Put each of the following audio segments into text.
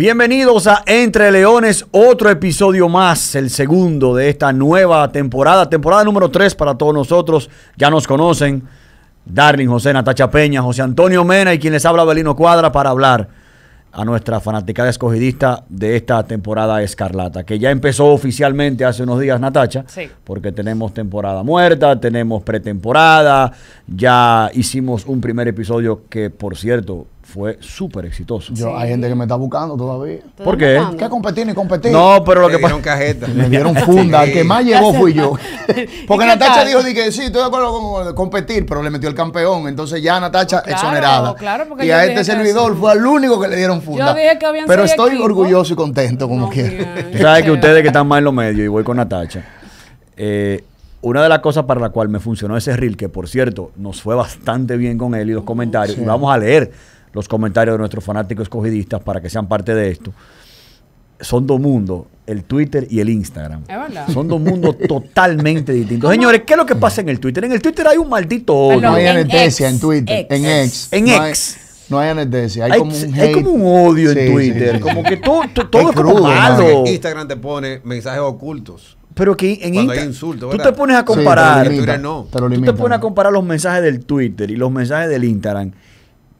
Bienvenidos a Entre Leones, otro episodio más, el segundo de esta nueva temporada, temporada número 3 para todos nosotros, ya nos conocen, Darling José Natacha Peña, José Antonio Mena y quien les habla Belino Cuadra para hablar a nuestra fanaticada escogidista de esta temporada escarlata, que ya empezó oficialmente hace unos días, Natacha, sí. porque tenemos temporada muerta, tenemos pretemporada, ya hicimos un primer episodio que, por cierto, fue súper exitoso. Yo, Hay gente que me está buscando todavía. ¿Por qué? ¿Qué competir ni competir? No, pero lo que pasa. Me dieron funda. El que más llegó fui yo. Porque Natacha dijo sí, estoy de acuerdo con competir, pero le metió el campeón. Entonces ya Natacha exonerada. Claro, y a este servidor fue el único que le dieron funda. Yo dije que habían pero estoy orgulloso y contento como no, quiera. Sabes que ustedes que están más en los medios y voy con Natacha. Eh, una de las cosas para la cual me funcionó ese reel, que por cierto nos fue bastante bien con él y los comentarios, vamos a leer los comentarios de nuestros fanáticos escogidistas para que sean parte de esto. Son dos mundos, el Twitter y el Instagram. Es verdad. Son dos mundos totalmente distintos. Señores, ¿qué es lo que pasa en el Twitter? En el Twitter hay un maldito odio. No hay anestesia en Twitter, en ex. En ex. no hay anestesia, hay, como un odio en Twitter, como que todo, todo, es, como malo. Instagram te pone mensajes ocultos. Pero que en Instagram. tú te pones a comparar. tú te pones a comparar los mensajes del Twitter y los mensajes del Instagram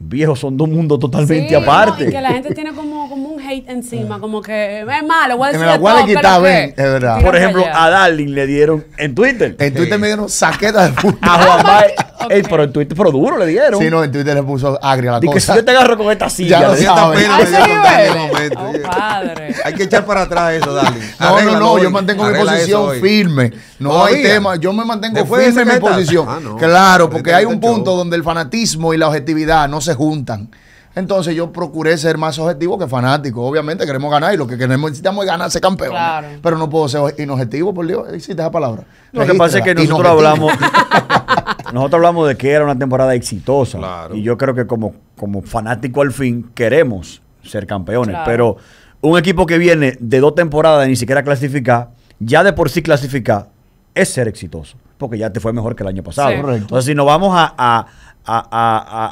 viejos son dos mundos totalmente aparte. y que la gente tiene como, como un hate encima, como que es malo, voy a decir. Me la voy a quitar, ven, es verdad. Por ejemplo, a Darling le dieron en Twitter. En Twitter me dieron saqueta de puta. A Juan pero en Twitter, pero duro le dieron. Sí, no, en Twitter le puso agria la y que si yo te agarro con esta silla. Ya lo oh, padre. Hay que echar para atrás eso, Darling. No, no, no, yo mantengo mi posición firme. No hay tema, yo me mantengo firme en mi posición. Ah, claro, porque hay un punto donde el fanatismo y la objetividad no se juntan. Entonces yo procuré ser más objetivo que fanático. Obviamente queremos ganar y lo que queremos necesitamos es ganarse campeón. Pero no puedo ser inobjetivo, por Dios, existe esa palabra. Lo que pasa es que nosotros hablamos, nosotros hablamos de que era una temporada exitosa. Y yo creo que como, como fanático al fin queremos ser campeones. Pero un equipo que viene de dos temporadas de ni siquiera clasificar, ya de por sí clasificar, es ser exitoso, porque ya te fue mejor que el año pasado. Entonces, si nos vamos a,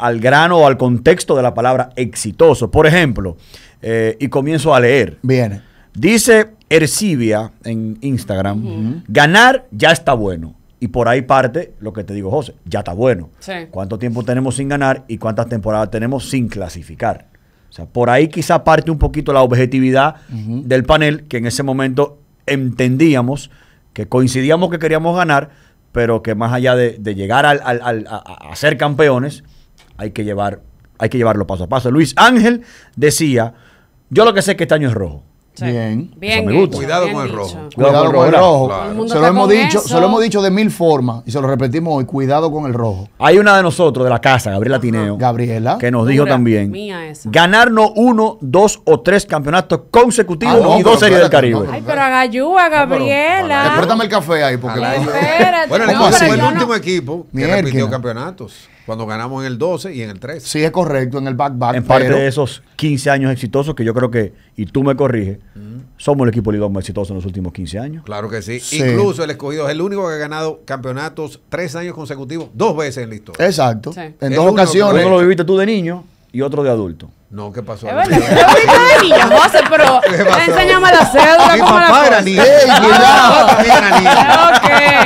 al grano o al contexto de la palabra exitoso, por ejemplo, eh, y comienzo a leer. Bien. Dice Ercibia en Instagram, ganar ya está bueno. Y por ahí parte lo que te digo, José, ya está bueno. ¿Cuánto tiempo tenemos sin ganar y cuántas temporadas tenemos sin clasificar? O sea, por ahí quizá parte un poquito la objetividad del panel que en ese momento entendíamos que coincidíamos que queríamos ganar, pero que más allá de, llegar a, ser campeones, hay que, llevar, hay que llevarlo paso a paso. Luis Ángel decía, yo lo que sé es que este año es rojo. Bien. Bien. gusta. Cuidado con el rojo. Cuidado, con el rojo. Se, lo hemos dicho, se lo hemos dicho de mil formas y se lo repetimos hoy. Cuidado con el rojo. Hay una de nosotros, de la casa, Gabriela Tineo. Gabriela. Que nos dijo también. Ganarnos uno, dos o tres campeonatos consecutivos ah, y dos series del Caribe. Ay, pero agayúa, Gabriela. No, el café ahí. porque Espérate. Bueno, el último equipo que repitió campeonatos cuando ganamos en el 12 y en el 13. Sí, es correcto, en el back-back. En parte de esos 15 años exitosos que yo creo que, y tú me corriges, somos el equipo ligado más exitoso en los últimos 15 años. Claro que sí. Incluso el escogido es el único que ha ganado campeonatos tres años consecutivos, dos veces en la historia. Exacto. En dos ocasiones. Uno lo viviste tú de niño y otro de adulto. No, ¿qué pasó? Es verdad, de niña, José, pero enséñame la cédula. Mi papá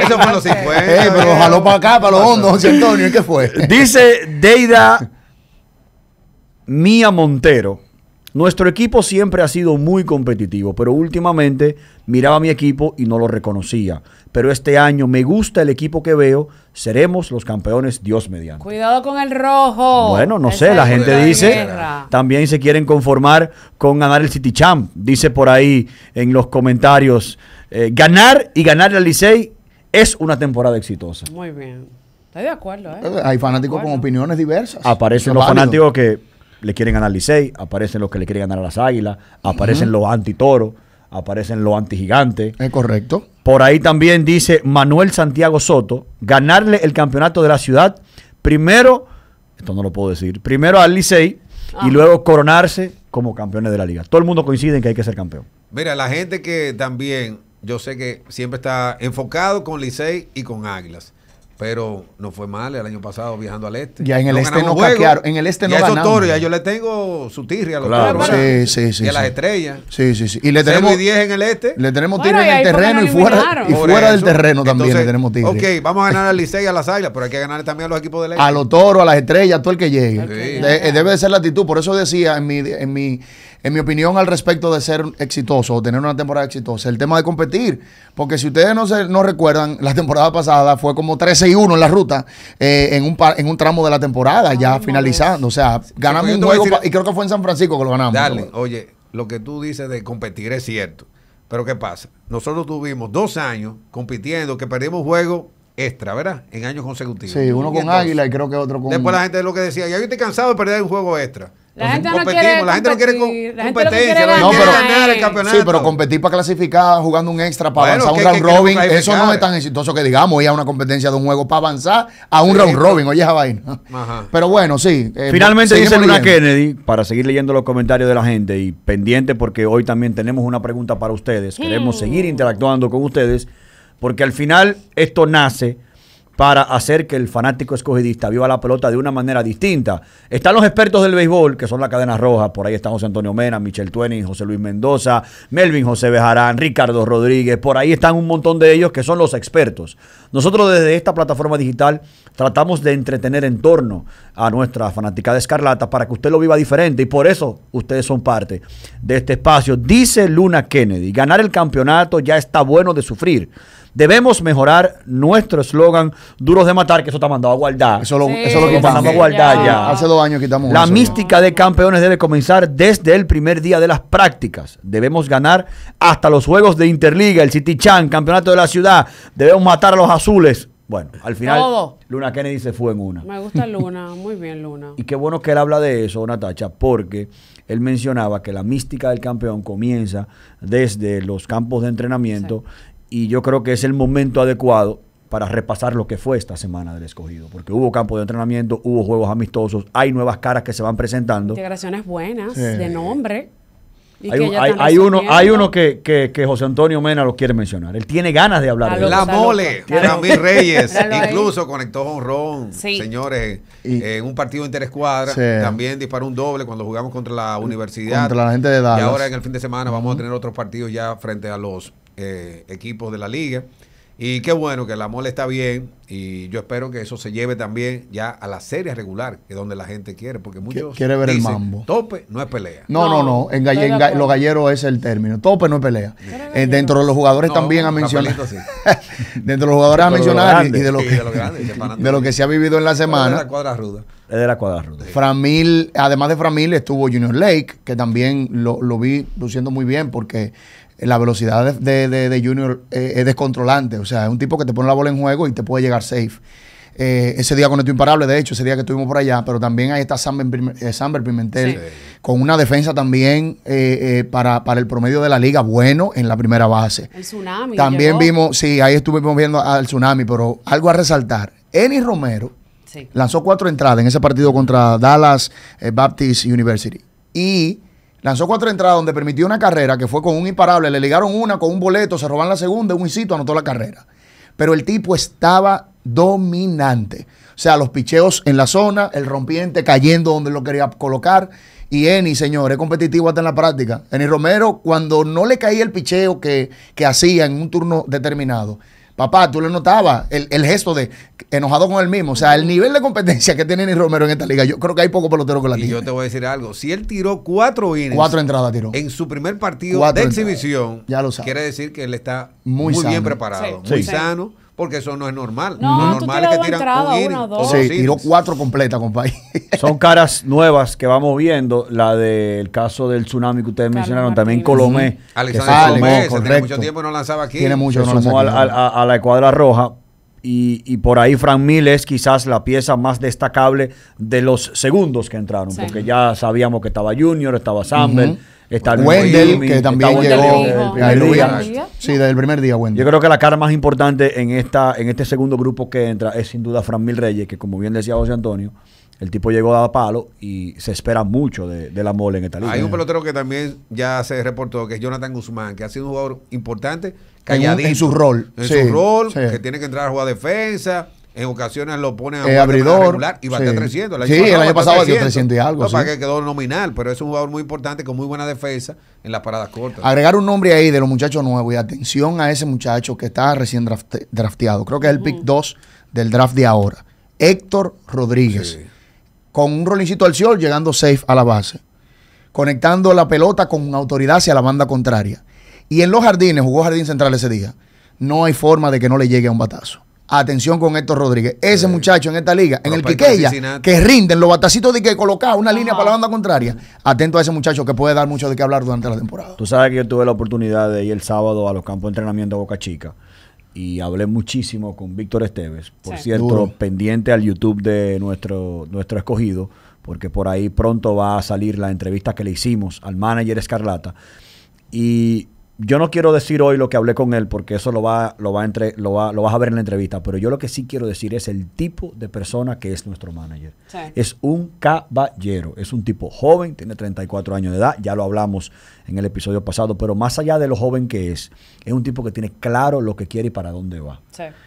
Eso fue lo los sí fue. pero jaló para acá, para los hondos, José Antonio. ¿Qué fue? Dice Deida Mía Montero. Nuestro equipo siempre ha sido muy competitivo, pero últimamente miraba a mi equipo y no lo reconocía. Pero este año me gusta el equipo que veo, seremos los campeones Dios mediante. Cuidado con el rojo. Bueno, no sé, la gente dice, también se quieren conformar con ganar el City Champ, dice por ahí en los comentarios, eh, ganar y ganar el Licey es una temporada exitosa. Muy bien. Estoy de acuerdo, ¿eh? Hay fanáticos con opiniones diversas. Aparecen los fanáticos que le quieren ganar al Licey, aparecen los que le quieren ganar a las Águilas, aparecen los anti-Toro, aparecen los anti gigantes. Es correcto. Por ahí también dice Manuel Santiago Soto, ganarle el campeonato de la ciudad primero, esto no lo puedo decir, primero al Licey y ah. luego coronarse como campeones de la liga. Todo el mundo coincide en que hay que ser campeón. Mira, la gente que también, yo sé que siempre está enfocado con Licey y con Águilas pero no fue mal el año pasado viajando al este. Ya en el este no en el este no y a esos ya yo le tengo su tirria a los claro, Sí, sí, sí, y a las estrellas. Sí, sí, sí. Y le tenemos 10 en el este. Le tenemos tirria en el terreno y fuera, y fuera del terreno también le tenemos tirria. Ok, vamos a ganar al Licey y a las Águilas, pero hay que ganar también a los equipos del este. A los toros, a las estrellas, a todo el que llegue. Eh, eh, debe de ser la actitud, por eso decía en mi en mi en mi opinión, al respecto de ser exitoso o tener una temporada exitosa, el tema de competir. Porque si ustedes no, se, no recuerdan, la temporada pasada fue como 13 y 1 en la ruta, eh, en, un en un tramo de la temporada, ah, ya finalizando. O sea, ganamos un juego, y creo que fue en San Francisco que lo ganamos. Dale, oye, lo que tú dices de competir es cierto. Pero ¿qué pasa? Nosotros tuvimos dos años compitiendo, que perdimos juegos extra, ¿verdad? En años consecutivos. Sí, uno con Águila y creo que otro con. Después la gente lo que decía, ya yo estoy cansado de perder un juego extra. La gente, no quiere la gente no quiere la gente no, quiere pero, ganar el campeonato. Sí, pero competir para clasificar jugando un extra para avanzar a un round robin, eso no es tan exitoso que digamos ir a una competencia de un juego para avanzar a un round robin, oye esa Pero bueno, sí. Eh, Finalmente dice Luna Kennedy, para seguir leyendo los comentarios de la gente y pendiente porque hoy también tenemos una pregunta para ustedes. Queremos seguir interactuando con ustedes. Porque al final esto nace para hacer que el fanático escogidista viva la pelota de una manera distinta. Están los expertos del béisbol, que son la cadena roja, por ahí están José Antonio Mena, Michel Tueni, José Luis Mendoza, Melvin José Bejarán, Ricardo Rodríguez, por ahí están un montón de ellos que son los expertos. Nosotros desde esta plataforma digital tratamos de entretener en torno a nuestra fanática de escarlata para que usted lo viva diferente y por eso ustedes son parte de este espacio. Dice Luna Kennedy, ganar el campeonato ya está bueno de sufrir. Debemos mejorar nuestro eslogan duros de matar, que eso está mandado a guardar. Eso lo, lo que mandamos a guardar ya. Hace dos años quitamos La mística de campeones debe comenzar desde el primer día de las prácticas. Debemos ganar hasta los juegos de Interliga, el City Chan, campeonato de la ciudad. Debemos matar a los azules. Bueno, al final Luna Kennedy se fue en una. Me gusta Luna, muy bien Luna. Y qué bueno que él habla de eso, Natacha, porque él mencionaba que la mística del campeón comienza desde los campos de entrenamiento y yo creo que es el momento adecuado para repasar lo que fue esta semana del escogido, porque hubo campo de entrenamiento, hubo juegos amistosos, hay nuevas caras que se van presentando. Integraciones buenas, de nombre. hay, uno, hay uno que, José Antonio Mena lo quiere mencionar. Él tiene ganas de hablar de La mole, Ramírez Reyes, incluso conectó con Ron. señores, en un partido interescuadra. Sí. También disparó un doble cuando jugamos contra la universidad. Contra la gente de Dallas. Y ahora en el fin de semana vamos a tener otros partidos ya frente a los eh, equipos de la liga. Y qué bueno que la mole está bien y yo espero que eso se lleve también ya a la serie regular, que es donde la gente quiere, porque muchos quiere ver el mambo. Tope no es pelea. No, no, no, en, los galleros es el término. Tope no es pelea. Eh, dentro de los jugadores también ha mencionado. dentro de los jugadores ha mencionado y, de lo, que, se ha vivido en la semana. Es de la cuadra, Framil, además de Framil, estuvo Junior Lake, que también lo, vi luciendo muy bien porque la velocidad de, de, Junior eh, es descontrolante. O sea, es un tipo que te pone la bola en juego y te puede llegar safe. Eh, ese día con esto imparable, de hecho, ese día que estuvimos por allá, pero también ahí está Samber eh, Pimentel, con una defensa también para, el promedio de la liga, bueno en la primera base. El tsunami. También vimos, sí, ahí estuvimos viendo al tsunami, pero algo a resaltar. Eni Romero Lanzó cuatro entradas en ese partido contra Dallas eh, Baptist University. Y lanzó cuatro entradas donde permitió una carrera que fue con un imparable. Le ligaron una con un boleto, se roban la segunda, un incito, anotó la carrera. Pero el tipo estaba dominante. O sea, los picheos en la zona, el rompiente cayendo donde lo quería colocar. Y Eni, señor, es competitivo hasta en la práctica. Eni Romero, cuando no le caía el picheo que, que hacía en un turno determinado, Papá, tú le notabas el, gesto de enojado con él mismo. O sea, el nivel de competencia que tiene Ni Romero en esta liga. Yo creo que hay poco pelotero con la tiene yo te voy a decir algo. Si él tiró cuatro innings. Cuatro entradas tiró. En su primer partido de exhibición. Ya Quiere decir que él está muy, bien preparado. Muy sano porque eso no es normal. No, Lo normal que tiran dos. tiró cuatro completas, compadre. Son caras nuevas que vamos viendo, la del caso del tsunami que ustedes mencionaron, también Colomé. Alexander Colomé, tiene mucho tiempo no lanzaba aquí. Tiene mucho no a, la cuadra Roja, y, por ahí Frank Mill es quizás la pieza más destacable de los segundos que entraron, porque ya sabíamos que estaba Junior, estaba Samuel. Está Wendell, que también llegó primer Sí, desde el primer día, Wendell. Yo creo que la cara más importante en, esta, en este segundo grupo que entra es sin duda Fran Mil Reyes, que como bien decía José Antonio, el tipo llegó a palo y se espera mucho de, la mole en esta liga. Hay un pelotero que también ya se reportó, que es Jonathan Guzmán, que ha sido un jugador importante, calladito. En, su rol. En su rol, que tiene que entrar a jugar defensa en ocasiones lo pone a un abridor regular y bate sí. 300. sí, el año pasado dio 300 y algo. No, para que quedó nominal, pero es un jugador muy importante con muy buena defensa en las paradas cortas. Agregar un nombre ahí de los muchachos nuevos y atención a ese muchacho que está recién drafteado. Creo que es el pick 2 del draft de ahora. Héctor Rodríguez. Con un rolincito al sol llegando safe a la base. Conectando la pelota con autoridad hacia la banda contraria. Y en los jardines, jugó jardín central ese día. No hay forma de que no le llegue a un batazo. Atención con Héctor Rodríguez. Ese muchacho en esta liga, en el Quiqueya, que rinden los batacitos de que colocaba una línea para la banda contraria. Atento a ese muchacho que puede dar mucho de qué hablar durante la temporada. Tú sabes que yo tuve la oportunidad de ir el sábado a los campos de entrenamiento de Boca Chica y hablé muchísimo con Víctor Esteves. Por cierto, pendiente al YouTube de nuestro, nuestro escogido, porque por ahí pronto va a salir la entrevista que le hicimos al manager Escarlata. Y yo no quiero decir hoy lo que hablé con él, porque eso lo, va, lo, va entre, lo, va, lo vas a ver en la entrevista, pero yo lo que sí quiero decir es el tipo de persona que es nuestro manager. Es un caballero, es un tipo joven, tiene 34 años de edad, ya lo hablamos en el episodio pasado, pero más allá de lo joven que es, es un tipo que tiene claro lo que quiere y para dónde va.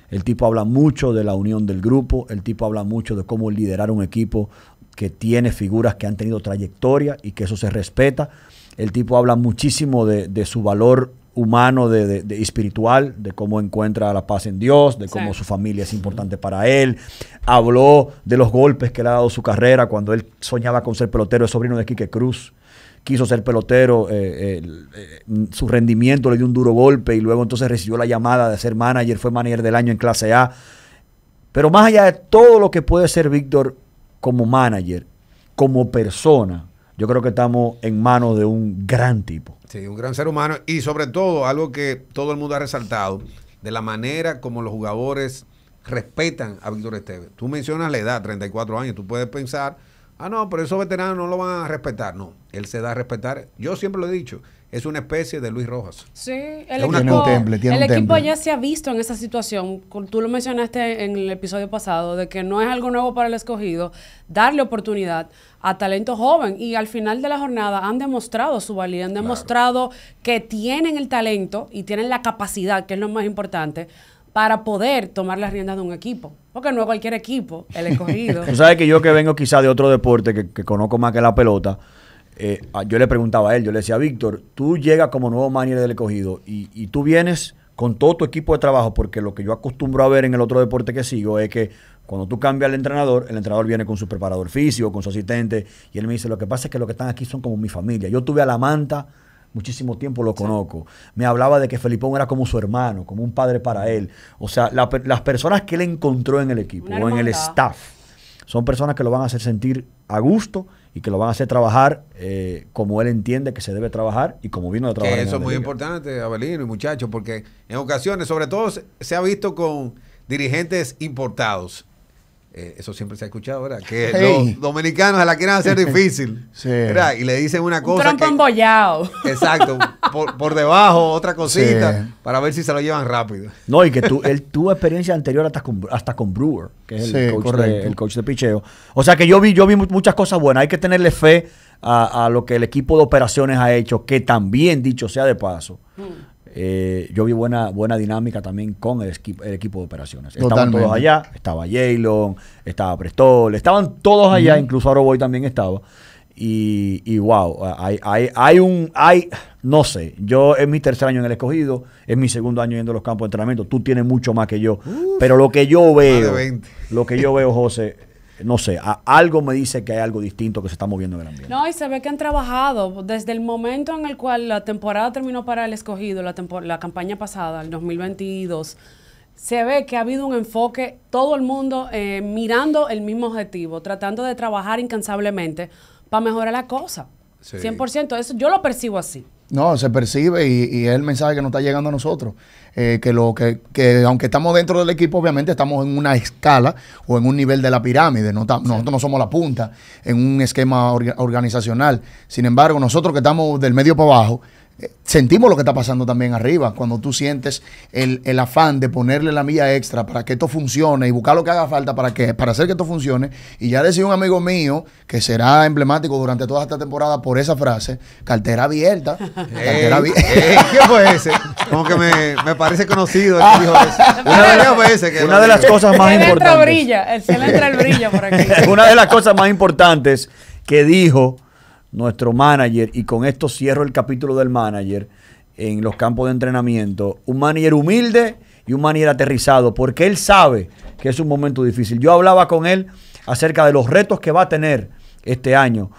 El tipo habla mucho de la unión del grupo, el tipo habla mucho de cómo liderar un equipo que tiene figuras que han tenido trayectoria y que eso se respeta. El tipo habla muchísimo de, su valor humano, de, espiritual, de cómo encuentra la paz en Dios, de cómo su familia es importante para él. Habló de los golpes que le ha dado su carrera cuando él soñaba con ser pelotero, es sobrino de Quique Cruz. Quiso ser pelotero, eh, eh, su rendimiento le dio un duro golpe y luego entonces recibió la llamada de ser manager, fue manager del año en clase A. Pero más allá de todo lo que puede ser Víctor como manager, como persona, yo creo que estamos en manos de un gran tipo. Sí, un gran ser humano y sobre todo algo que todo el mundo ha resaltado, de la manera como los jugadores respetan a Víctor Esteves. Tú mencionas la edad, 34 años, tú puedes pensar, ah, no, pero esos veteranos no lo van a respetar. No, él se da a respetar. Yo siempre lo he dicho, es una especie de Luis Rojas. Sí, el equipo, ya se ha visto en esa situación. Tú lo mencionaste en el episodio pasado, de que no es algo nuevo para el escogido darle oportunidad a talento joven. Y al final de la jornada han demostrado su valía, han demostrado que tienen el talento y tienen la capacidad, que es lo más importante, para poder tomar las riendas de un equipo. Porque no es cualquier equipo el escogido. Tú sabes que yo que vengo quizá de otro deporte, que conozco más que la pelota, eh, yo le preguntaba a él, yo le decía, Víctor, tú llegas como nuevo manager del escogido y, tú vienes con todo tu equipo de trabajo, porque lo que yo acostumbro a ver en el otro deporte que sigo es que cuando tú cambias al entrenador, el entrenador viene con su preparador físico, con su asistente, y él me dice, lo que pasa es que los que están aquí son como mi familia. Yo tuve a la manta muchísimo tiempo, lo conozco. Me hablaba de que Felipón era como su hermano, como un padre para él. O sea, las personas que él encontró en el equipo o en el staff son personas que lo van a hacer sentir a gusto y que lo van a hacer trabajar eh, como él entiende que se debe trabajar y como vino a trabajar. eso es muy importante, Avelino y muchachos, porque en ocasiones, sobre todo, se ha visto con dirigentes importados eh, eso siempre se ha escuchado ahora, que los dominicanos a la quieren hacer difícil. sí. Y le dicen una cosa. Un trompo Exacto. por, debajo, otra cosita, para ver si se lo llevan rápido. No, y que tú, él tuvo experiencia anterior hasta con, hasta con Brewer, que es el, coach de, el, coach de, picheo. O sea que yo vi, yo vi muchas cosas buenas. Hay que tenerle fe a, lo que el equipo de operaciones ha hecho, que también, dicho sea de paso, mm. Eh, yo vi buena, buena dinámica también con el, equipo, de operaciones. Estaban todos allá, estaba Jalen, estaba Prestol, estaban todos allá, incluso Aroboy también estaba. Y, wow, hay, hay, hay, un, hay, no sé, yo es mi tercer año en el escogido, es mi segundo año yendo a los campos de entrenamiento, tú tienes mucho más que yo, pero lo que yo veo, lo que yo veo, José, no sé, algo me dice que hay algo distinto que se está moviendo en el ambiente. No, y se ve que han trabajado desde el momento en el cual la temporada terminó para el escogido, la, campaña pasada, el 2022 se ve que ha habido un enfoque, todo el mundo eh, mirando el mismo objetivo, tratando de trabajar incansablemente para mejorar la cosa. 100%, eso yo lo percibo así. No, se percibe y, es el mensaje que nos está llegando a nosotros. Eh, que, lo, que, que, aunque estamos dentro del equipo, obviamente estamos en una escala o en un nivel de la pirámide. No Nosotros no somos la punta en un esquema organizacional. Sin embargo, nosotros que estamos del medio para abajo, eh, sentimos lo que está pasando también arriba, cuando tú sientes el, afán de ponerle la milla extra para que esto funcione y buscar lo que haga falta para, que, para hacer que esto funcione. Y ya decía un amigo mío, que será emblemático durante toda esta temporada por esa frase, cartera abierta. ¿Qué fue ese? Como que me, parece conocido de las cosas más importantes. el cielo entra el brillo por aquí. Una de las cosas más importantes que dijo nuestro manager, y con esto cierro el capítulo del manager en los campos de entrenamiento, un manager humilde y un manager aterrizado, porque él sabe que es un momento difícil. Yo hablaba con él acerca de los retos que va a tener este año,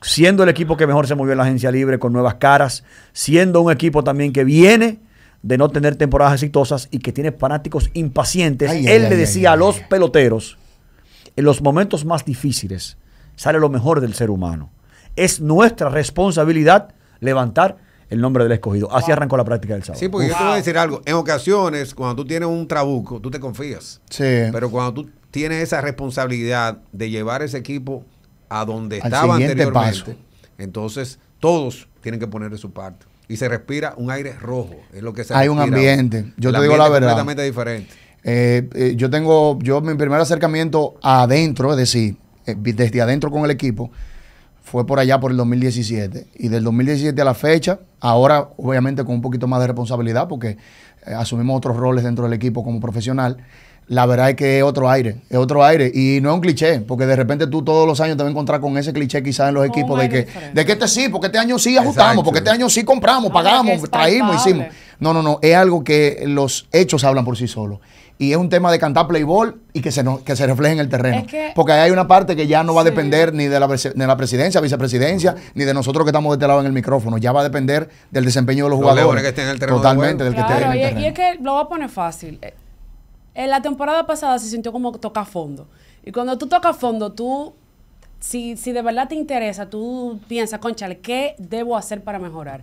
siendo el equipo que mejor se movió en la agencia libre con nuevas caras, siendo un equipo también que viene de no tener temporadas exitosas y que tiene fanáticos impacientes. él le decía a los peloteros, en los momentos más difíciles sale lo mejor del ser humano. Es nuestra responsabilidad levantar el nombre del escogido. Así arrancó la práctica del sábado. Sí, porque yo te voy a decir algo. En ocasiones, cuando tú tienes un trabuco, tú te confías. Sí. Pero cuando tú tienes esa responsabilidad de llevar ese equipo a donde estaba anteriormente, entonces todos tienen que poner de su parte. Y se respira un aire rojo. Es lo que se Hay un ambiente. Yo te digo la verdad. Completamente diferente. Eh, eh, yo tengo, yo mi primer acercamiento adentro, es decir, eh, desde adentro con el equipo, fue por allá por el 2017. Y del 2017 a la fecha, ahora obviamente con un poquito más de responsabilidad porque eh, asumimos otros roles dentro del equipo como profesional. La verdad es que es otro aire, es otro aire. Y no es un cliché, porque de repente tú todos los años te vas a encontrar con ese cliché quizás en los equipos de que, de que este sí, porque este año sí ajustamos, porque este año sí compramos, pagamos, traímos, hicimos. No, no, no, es algo que los hechos hablan por sí solos y es un tema de cantar playball y que se, no, que se refleje en el terreno. Porque ahí hay una parte que ya no va a depender ni de la, de la presidencia, vicepresidencia, ni de nosotros que estamos de este lado en el micrófono. Ya va a depender del desempeño de los, jugadores. totalmente, del que esté en el terreno. Y es que lo voy a poner fácil. Eh, en la temporada pasada se sintió como tocar fondo. Y cuando tú tocas fondo, tú, si, si de verdad te interesa, tú piensas, conchale, ¿qué debo hacer para mejorar?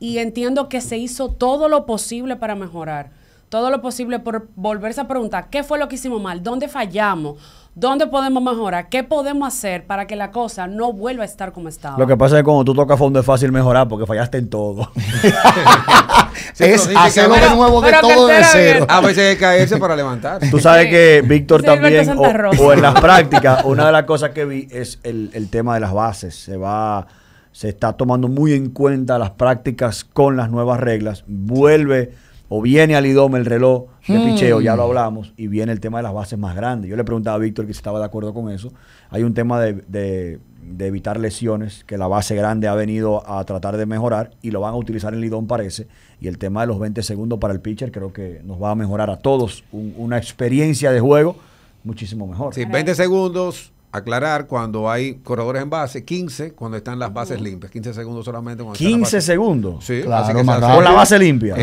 Y entiendo que se hizo todo lo posible para mejorar todo lo posible por volverse a preguntar qué fue lo que hicimos mal, dónde fallamos, dónde podemos mejorar, qué podemos hacer para que la cosa no vuelva a estar como estaba. Lo que pasa es que cuando tú tocas fondo es fácil mejorar porque fallaste en todo. es hacerlo de nuevo de todo de cero. A veces hay que caerse para levantar. Tú sabes que Víctor también, o, en las prácticas, una de las cosas que vi es el, el tema de las bases. Se va se está tomando muy en cuenta las prácticas con las nuevas reglas. Vuelve o viene al IDOM el reloj de hmm. picheo, ya lo hablamos, y viene el tema de las bases más grandes. Yo le preguntaba a Víctor que si estaba de acuerdo con eso. Hay un tema de, evitar lesiones que la base grande ha venido a tratar de mejorar y lo van a utilizar en el IDOM, parece. Y el tema de los 20 segundos para el pitcher creo que nos va a mejorar a todos una experiencia de juego muchísimo mejor. Sí, 20 segundos aclarar cuando hay corredores en base, 15 cuando están las bases limpias, 15 segundos solamente. 15 segundos. Sí, con la base limpia.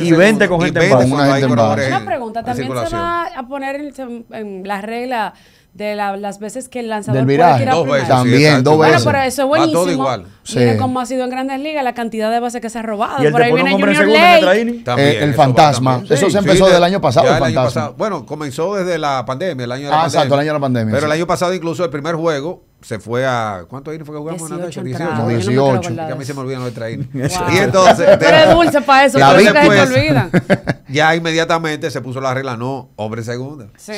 y 20 con gente en base. Una, pregunta, también se va a poner en, en las reglas de las veces que el lanzador del viraje. Puede dos veces, también, dos veces. Bueno, pero eso es buenísimo. todo igual. Mira cómo ha sido en Grandes Ligas la cantidad de bases que se ha robado. ¿Y el Por ahí viene Junior Ley. Eh, el fantasma. Eso, se empezó desde del año pasado, el fantasma. Año pasado. Bueno, comenzó desde la pandemia, el año de la ah, pandemia. exacto, el año de la pandemia. Pero el año pasado incluso el primer juego se fue a. ¿Cuántos años fue que jugamos, 18 18. 18. a mí se me olvidan los traer. Y entonces. dulce para eso, se Ya inmediatamente se puso la regla, no, hombre segunda. Sí.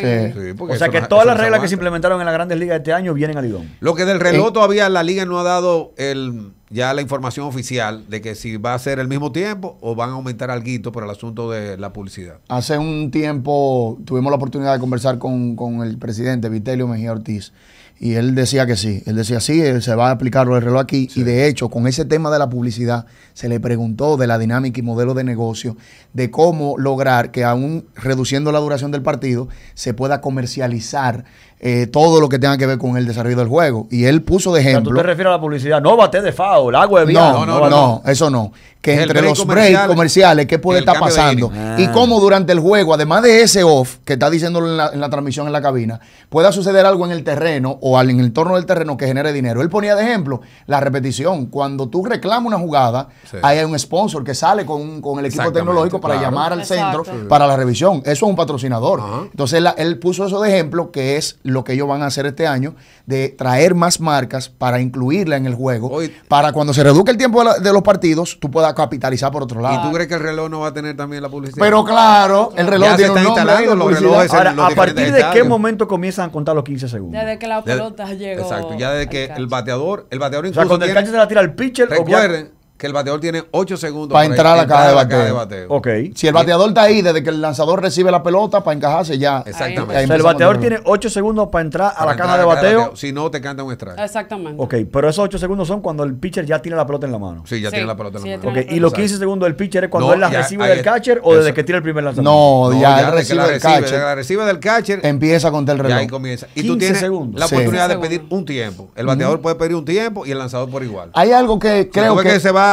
o sea que todas las reglas que se implementaron en la grandes ligas este año vienen al Lidón. Lo que del reloj eh. todavía la liga no ha dado el ya la información oficial de que si va a ser el mismo tiempo o van a aumentar algo por el asunto de la publicidad. Hace un tiempo tuvimos la oportunidad de conversar con, con el presidente Vitelio Mejía Ortiz y él decía que sí, él decía sí, él se va a aplicar el reloj aquí. Y de hecho, con ese tema de la publicidad, se le preguntó de la dinámica y modelo de negocio, de cómo lograr que aún reduciendo la duración del partido, se pueda comercializar eh, todo lo que tenga que ver con el desarrollo del juego. Y él puso de ejemplo. O ¿Tú te refieres a la publicidad? No bate de el agua de bien. No, no, no, no, eso no. Que entre los breaks comerciales, ¿qué puede estar pasando? Y ah. cómo durante el juego, además de ese off que está diciéndolo en la, transmisión en la cabina, pueda suceder algo en el terreno o en el entorno del terreno que genere dinero. Él ponía de ejemplo la repetición. Cuando tú reclamas una jugada, hay un sponsor que sale con, el equipo tecnológico para llamar al centro para la revisión. Eso es un patrocinador. Entonces él puso eso de ejemplo que es lo que ellos van a hacer este año, de traer más marcas para incluirla en el juego, para cuando se reduzca el tiempo de, los partidos, tú puedas capitalizar por otro lado. ¿Y tú crees que el reloj no va a tener también la publicidad? Pero claro, el reloj ya se un instalando los relojes. ¿a partir de qué momento comienzan a contar los 15 segundos? Desde que la pelota llegó. Exacto, ya desde que el bateador, el bateador incluso O sea, cuando el cancha se la tira al pitcher. Recuerden, que el bateador tiene 8 segundos para, entrar a la, caja, de bateo. Okay. Si el bateador está ahí desde que el lanzador recibe la pelota para encajarse ya. Exactamente. el bateador tiene 8 segundos para entrar a la, caja, de bateo. Si no, te canta un strike. Exactamente. Ok, pero esos 8 segundos son cuando el pitcher ya tiene la pelota en la mano. Sí, ya tiene la pelota en la mano. Okay. Y los 15 segundos del pitcher es cuando él la recibe del catcher o desde que tira el primer lanzador No, ya, recibe del catcher. la recibe del catcher. Empieza con el reloj. Y ahí comienza. Y tú tienes la oportunidad de pedir un tiempo. El bateador puede pedir un tiempo y el lanzador por igual. Hay algo que creo que se va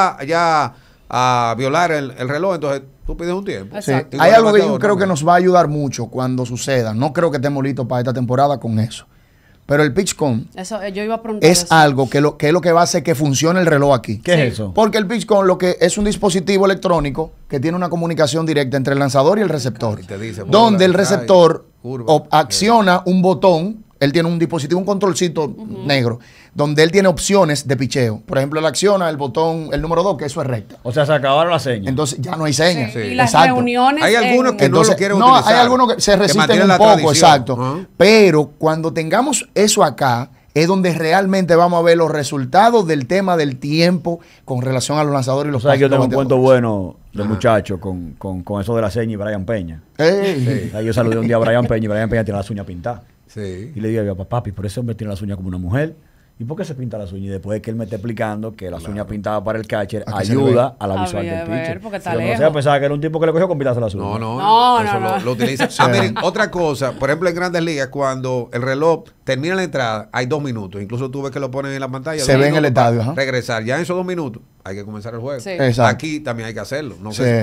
a violar el, reloj, entonces tú pides un tiempo. Hay algo que yo creo que nos va a ayudar mucho cuando suceda. No creo que estemos listos para esta temporada con eso. Pero el pitch eh, es algo que, lo, es lo que va a hacer que funcione el reloj aquí. ¿Qué es eso? Porque el pitch lo que es un dispositivo electrónico que tiene una comunicación directa entre el lanzador y el receptor. donde el receptor acciona un botón él tiene un dispositivo, un controlcito negro, donde él tiene opciones de picheo. Por ejemplo, él acciona el botón, el número 2, que eso es recto, O sea, se acabaron las señas. Entonces, ya no hay señas. Y las reuniones. Hay algunos que no se quieren No, hay algunos que se resisten un poco, exacto. Pero cuando tengamos eso acá, es donde realmente vamos a ver los resultados del tema del tiempo con relación a los lanzadores y los o yo tengo un cuento bueno de muchacho con, eso de la seña y Brian Peña. yo saludé un día a Brian Peña y Brian Peña tiene la uña pintada. Y le digo a papá, papi, por ese hombre tiene las uñas como una mujer. ¿Y por qué se pinta las uñas? Y después que él me está explicando que las uñas pintadas para el catcher ayuda a la visual del pitcher. pensaba que era un tipo que le cogió con pintarse las uñas. No, no, eso Lo, utiliza. miren, otra cosa, por ejemplo, en Grandes Ligas, cuando el reloj termina la entrada, hay dos minutos. Incluso tú ves que lo ponen en la pantalla. Se ve en el estadio. Regresar. Ya en esos dos minutos hay que comenzar el juego. Aquí también hay que hacerlo.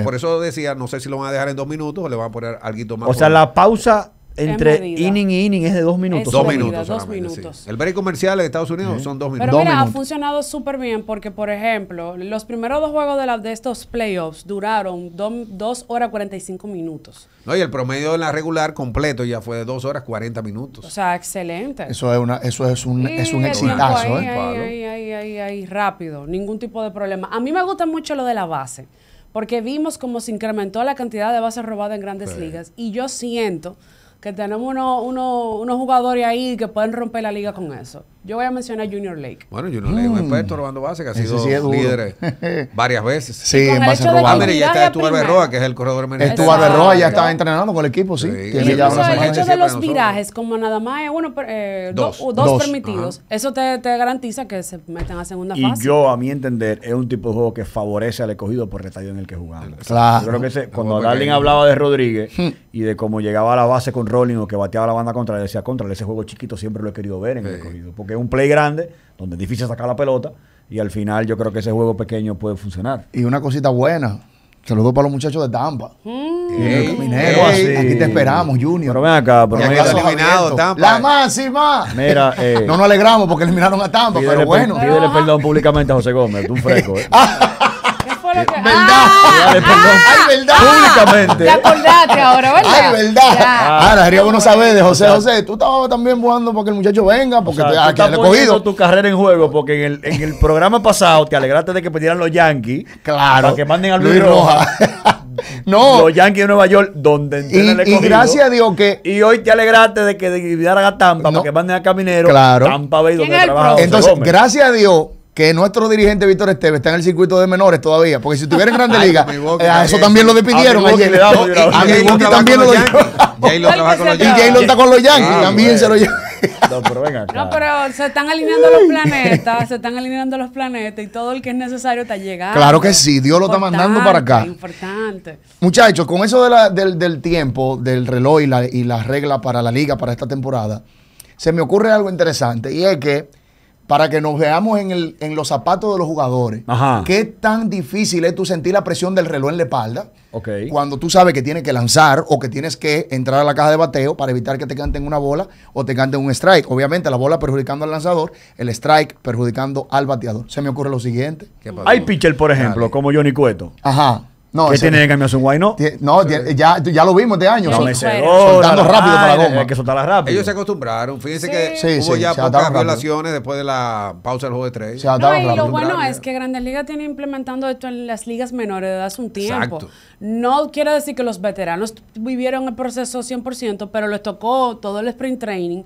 por eso decía, no sé si lo van a dejar en dos minutos o le van a poner algo más. O sea, la pausa entre inning y inning es de dos minutos. Dos, minutos El break comercial de Estados Unidos son dos minutos. Pero mira, ha funcionado súper bien porque, por ejemplo, los primeros dos juegos de, estos playoffs duraron dos horas 45 minutos. No, y el promedio de la regular completo ya fue de dos horas 40 minutos. O sea, excelente. Eso es, una, eso es un, es un exitazo. Ahí, ¿eh? ahí, ahí, ahí, rápido, ningún tipo de problema. A mí me gusta mucho lo de la base porque vimos cómo se incrementó la cantidad de bases robadas en grandes ligas y yo siento que tenemos uno, uno, unos jugadores ahí que pueden romper la liga con eso. Yo voy a mencionar Junior Lake. Bueno, Junior Lake, es un mm. experto robando bases que ha sido líder eh, varias veces. Sí, en base robando. Ah, y ya está Estuvo Berroa, que es el corredor menor. Estuvo Berroa, ya estaba entrenando con el equipo, sí. sí. el hecho de los virajes, como nada más es uno, eh, dos. permitidos, eso te, te, garantiza que se metan a segunda fase. Y yo, a mi entender, es un tipo de juego que favorece al escogido por el estadio en el que jugamos. Claro. Yo creo que cuando Darling hablaba de Rodríguez hmm. y de cómo llegaba a la base con Rolling o que bateaba la banda contra, le decía contra, ese juego chiquito siempre lo he querido ver en el escogido. Porque es un play grande, donde es difícil sacar la pelota, y al final yo creo que ese juego pequeño puede funcionar. Y una cosita buena, Saludos para los muchachos de Tampa. Mm. aquí te esperamos, Junior. Pero ven acá, Tampa. La eh. máxima. Eh. no nos alegramos porque eliminaron a Tampa, pero bueno. Pídele perdón públicamente a José Gómez, tú un fresco. Eh. Ah. ¿Verdad? Ah. ¿verdad? Públicamente. Te acordaste ahora, ¿verdad? Ay, ¿verdad? Ahora, sería bueno saber de José José. Tú estabas también jugando porque el muchacho venga, porque te, ah, ha estás recogido. tu carrera en juego porque en el, programa pasado te alegraste de que pidieran los Yankees. Claro. Para que manden a Luis, Rojas Roja. No. Los Yankees de Nueva York, donde y, y gracias a Dios que. Y hoy te alegraste de que dividieran a Tampa para que manden a Caminero. Claro. Tampa Bay, donde trabaja Entonces, gracias a Dios que nuestro dirigente Víctor Esteves está en el circuito de menores todavía, porque si estuviera en Grande Liga, eh, a eso eh, también lo despidieron a A Boca también lo despidieron. Y Jaylo está con los Yankees, ah, también se lo llevan No, pero venga, No, pero se están alineando los planetas, se están alineando los planetas y todo el que es necesario está llegando. Claro que sí, Dios lo está mandando para acá. Importante. Muchachos, con eso del, tiempo, del reloj y las la reglas para la liga, para esta temporada, se me ocurre algo interesante y es que para que nos veamos en, el, en los zapatos de los jugadores. Ajá. Qué tan difícil es tú sentir la presión del reloj en la espalda okay. cuando tú sabes que tienes que lanzar o que tienes que entrar a la caja de bateo para evitar que te canten una bola o te canten un strike. Obviamente la bola perjudicando al lanzador, el strike perjudicando al bateador. Se me ocurre lo siguiente. Hay pitcher, por ejemplo, como Johnny Cueto. Ajá no, ¿Qué tiene que cambiar su guay, no? No, ya, ya lo vimos de años oh, soltando rápido para la goma. que rápido. Ellos se acostumbraron. Fíjense que hubo ya pocas violaciones después de la pausa del juego de tres. No, y lo bueno es que Grandes Ligas tiene implementando esto en las ligas menores de hace un tiempo. No quiere decir que los veteranos vivieron el proceso 100%, pero les tocó todo el sprint training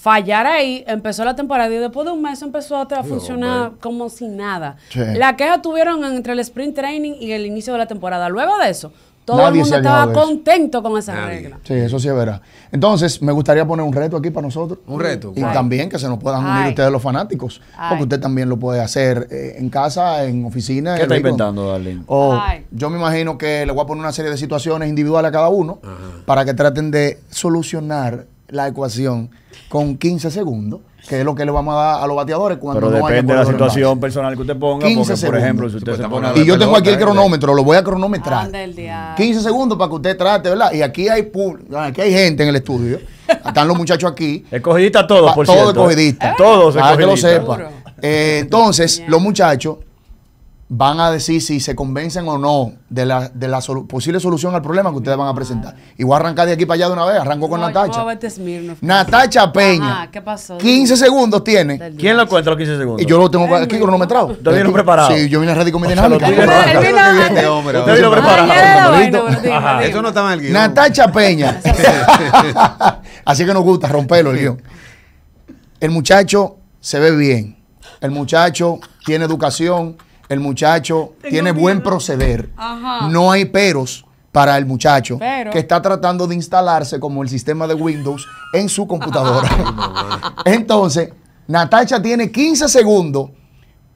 fallar ahí, empezó la temporada y después de un mes empezó a, funcionar como si nada. La queja tuvieron entre el sprint training y el inicio de la temporada. Luego de eso, todo el mundo estaba contento con esa regla. Sí, eso sí es verdad. Entonces, me gustaría poner un reto aquí para nosotros. Un reto. Y también que se nos puedan unir ustedes los fanáticos. Porque usted también lo puede hacer eh, en casa, en oficina. ¿Qué está inventando, Darlene? O, yo me imagino que le voy a poner una serie de situaciones individuales a cada uno para que traten de solucionar la ecuación con 15 segundos, que es lo que le vamos a dar a los bateadores cuando Pero depende de la situación personal que usted ponga, por ejemplo, si usted se Y yo tengo aquí el cronómetro, lo voy a cronometrar. 15 segundos para que usted trate, ¿verdad? Y aquí hay aquí hay gente en el estudio. Están los muchachos aquí. Escogidistas todos, ah, por todo cierto. Todos escogidistas. Todos Para que lo sepa. Eh, entonces, los muchachos van a decir si se convencen o no de la, de la posible solución al problema que ustedes van a presentar. Y voy a arrancar de aquí para allá de una vez. Arranco con Natacha. Natacha Peña. ¿qué pasó? 15 segundos tiene. ¿Quién lo encuentra los 15 segundos? Y yo lo tengo aquí cronometrado. ¿Te vino preparado? Sí, yo vine a Radio mi Usted vino preparado. Eso no está mal Natacha Peña. Así que nos gusta romperlo el El muchacho se ve bien. El muchacho tiene educación el muchacho tiene buen proceder. No hay peros para el muchacho que está tratando de instalarse como el sistema de Windows en su computadora. Entonces, Natacha tiene 15 segundos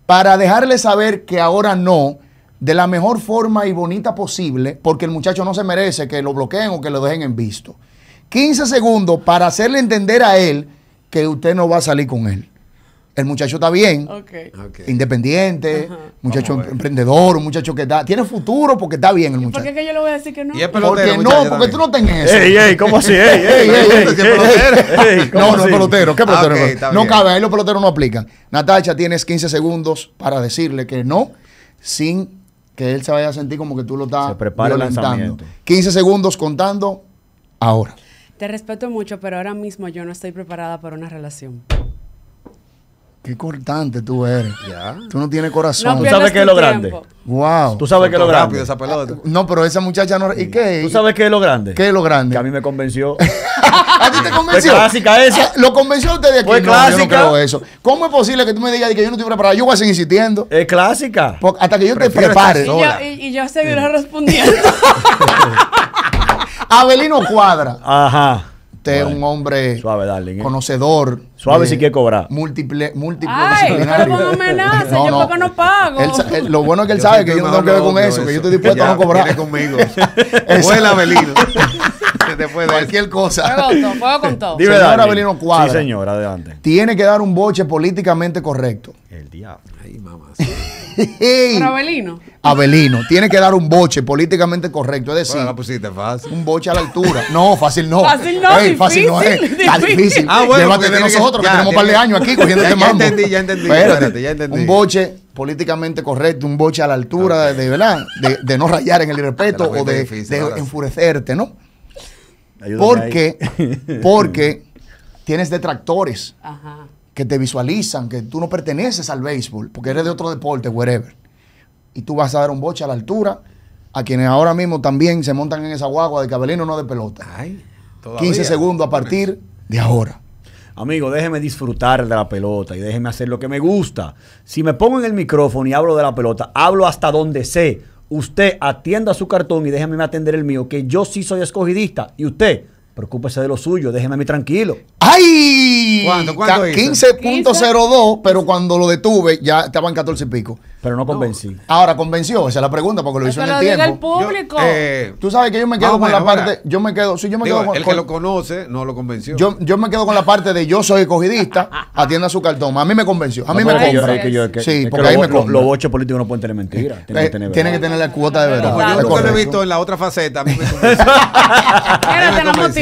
para dejarle saber que ahora no, de la mejor forma y bonita posible, porque el muchacho no se merece que lo bloqueen o que lo dejen en visto. 15 segundos para hacerle entender a él que usted no va a salir con él. El muchacho está bien, independiente, muchacho emprendedor, muchacho que está, tiene futuro porque está bien el muchacho. ¿Por qué que yo le voy a decir que no? ¿Y es porque no, porque tú no tenés eso. ¿cómo así? Ey, ey, No, no es pelotero. ¿Qué ah, pelotero? no cabe, ahí los peloteros no aplican. Natacha, tienes 15 segundos para decirle que no, sin que él se vaya a sentir como que tú lo estás se 15 segundos contando ahora. Te respeto mucho, pero ahora mismo yo no estoy preparada para una relación. Qué cortante tú eres. Ya. Tú no tienes corazón. tú sabes que es lo grande. Wow. Tú sabes que es lo grande. Esa pelota. Ah, no, pero esa muchacha no. ¿Y qué? ¿Tú sabes qué es lo grande? ¿Qué es lo grande? Que a mí me convenció. ¿A ti te convenció? Fue clásica esa. ¿Lo convenció usted de aquí? Fue no, clásica. Yo creo eso. ¿cómo es posible que tú me digas que yo no estoy preparado? Yo voy a seguir insistiendo. Es clásica. hasta que yo te prepare. Y yo, y, yo seguiré respondiendo. Abelino Cuadra. Ajá Usted es un hombre suave, darling, conocedor. Suave si quiere cobrar. Múltiple, múltiple Ay, disciplinario. amenaza, no, yo no, pago. lo bueno es que él sabe que yo no tengo que ver con eso, que yo estoy dispuesto a no cobrar. conmigo. vuela Abelino. Después de cualquier cosa. Puedo con todo. señora Cuadra. Sí, señora, adelante. Tiene que dar un boche políticamente correcto. El diablo. Ay, mamá. Pero Abelino. Abelino. Tiene que dar un boche políticamente correcto. Es decir, bueno, pusiste fácil. un boche a la altura. No, fácil no. Fácil no. fácil no es. Eh. Difícil. Está difícil. Ah, bueno, Llévate de nosotros que, tenemos un par de años aquí cogiendo este mambo. Ya entendí, ya entendí. Espérate, ya entendí. Un boche políticamente correcto, un boche a la altura de, ¿verdad? De, de, no rayar en el irrespeto o de, enfurecerte, ¿no? porque, porque tienes detractores. Ajá que te visualizan, que tú no perteneces al béisbol, porque eres de otro deporte, wherever. Y tú vas a dar un boche a la altura a quienes ahora mismo también se montan en esa guagua de cabelino no de pelota. Ay, 15 segundos a partir de ahora. Amigo, déjeme disfrutar de la pelota y déjeme hacer lo que me gusta. Si me pongo en el micrófono y hablo de la pelota, hablo hasta donde sé. Usted atienda su cartón y déjeme atender el mío, que yo sí soy escogidista y usted Preocúpese de lo suyo, déjeme a mí tranquilo. ¡Ay! ¿Cuánto, 15.02, pero cuando lo detuve ya estaba en 14 y pico. Pero no convencí. Ahora, ¿convenció? Esa es la pregunta porque lo hizo en el tiempo. El público. Eh, Tú sabes que yo me quedo ah, con la parte... Yo me quedo... Sí, yo me quedo con, el que lo conoce no lo convenció. Yo, yo, me quedo con la parte de yo soy escogidista atienda su cartón. A mí me convenció. A mí me convenció. Es que sí, porque ahí me Los lo boches políticos no pueden tener mentiras. Eh, tienen, que, tener la cuota de verdad. Yo nunca lo he visto en la otra faceta. A mí me convenció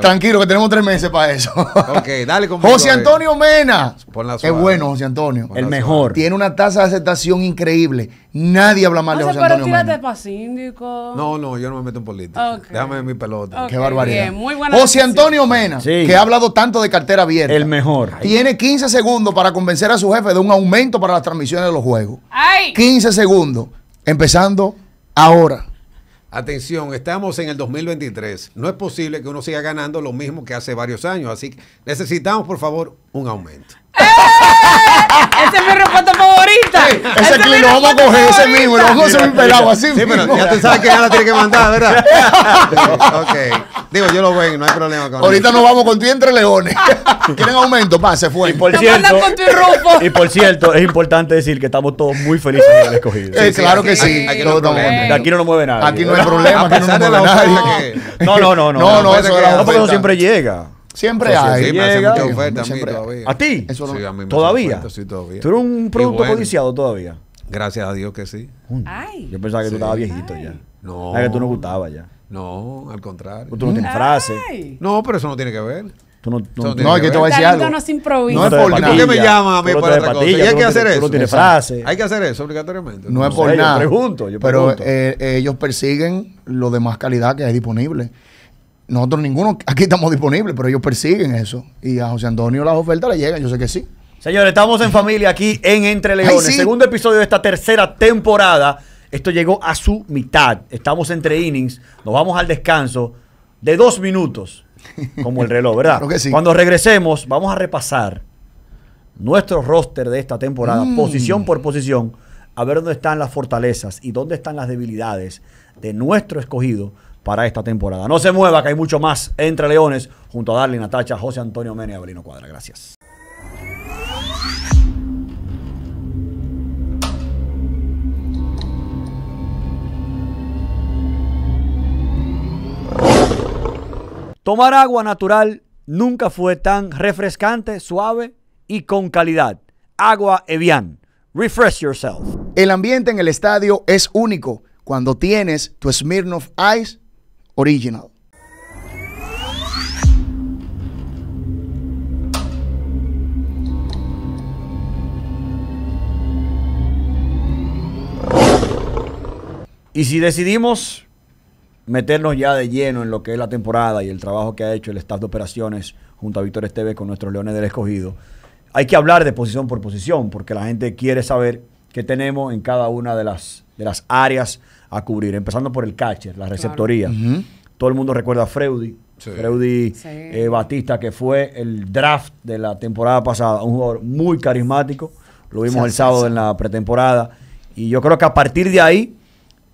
tranquilo, que tenemos tres meses para eso. ok, dale con José Antonio Mena. Es bueno, José Antonio. el mejor. Tiene una tasa de aceptación increíble. Nadie habla mal de ah, José Antonio No, no, yo no me meto en política. Déjame mi pelota. Qué barbaridad. José Antonio Mena, que ha hablado tanto de cartera abierta. El mejor. Tiene 15 segundos para convencer a su jefe de un aumento para las transmisiones de los juegos. Ay. 15 segundos. Empezando ahora. Atención, estamos en el 2023. No es posible que uno siga ganando lo mismo que hace varios años. Así que necesitamos, por favor, un aumento. ¡Eh! Ese es mi respuesta favorita. ese vamos a coger, ese mismo. Lo vamos a hacer un pelado así. Sí, pero ya tú sabes que ya la tiene que mandar, ¿verdad? ok. Digo, yo lo ven, no hay problema Ahorita nos vamos con ti entre leones. ¿Quieren aumento, se fue. Y por, cierto, es importante decir que estamos todos muy felices de haber escogido. claro que sí. Aquí, no, de aquí no nos mueve nada. Aquí no hay problema, no No, no, no. No, no, no, No, no no siempre llega. Siempre hay. Sí, me llega, mucha oferta a mí todavía. ¿A ti? Eso no, ¿Todavía? ¿Tú eres un producto codiciado todavía? Gracias a Dios que sí. Ay. Yo pensaba que tú estabas viejito ya. No. Ay, que tú no gustabas ya. No, al contrario. Pues tú no tienes frase. No, pero eso no tiene que ver. Tú no, no, que, te voy a decir algo. No, no es por, ¿Por qué me llama a mí para otra cosa? Y hay que hacer eso. No frase. Hay que hacer eso obligatoriamente. No, es por nada. Yo pregunto, Pero eh, ellos persiguen lo de más calidad que hay disponible. Nosotros ninguno, aquí estamos disponibles, pero ellos persiguen eso. Y a José Antonio las ofertas le llegan, yo sé que sí. Señores, estamos en familia aquí en Entre Leones. Segundo episodio de esta tercera temporada. Esto llegó a su mitad. Estamos entre innings. Nos vamos al descanso de dos minutos, como el reloj, ¿verdad? Cuando regresemos, vamos a repasar nuestro roster de esta temporada, mm. posición por posición, a ver dónde están las fortalezas y dónde están las debilidades de nuestro escogido para esta temporada. No se mueva, que hay mucho más entre Leones, junto a Darlene Natacha, José Antonio Mene y Cuadra. Gracias. Tomar agua natural nunca fue tan refrescante, suave y con calidad. Agua Evian. Refresh yourself. El ambiente en el estadio es único cuando tienes tu Smirnoff Ice Original. Y si decidimos meternos ya de lleno en lo que es la temporada y el trabajo que ha hecho el staff de operaciones junto a Víctor Esteves con nuestros Leones del Escogido, hay que hablar de posición por posición, porque la gente quiere saber qué tenemos en cada una de las, de las áreas a cubrir, empezando por el catcher, la receptoría. Todo el mundo recuerda a Freudi. Freudi eh, Batista, que fue el draft de la temporada pasada, un jugador muy carismático. Lo vimos el sábado en la pretemporada. Y yo creo que a partir de ahí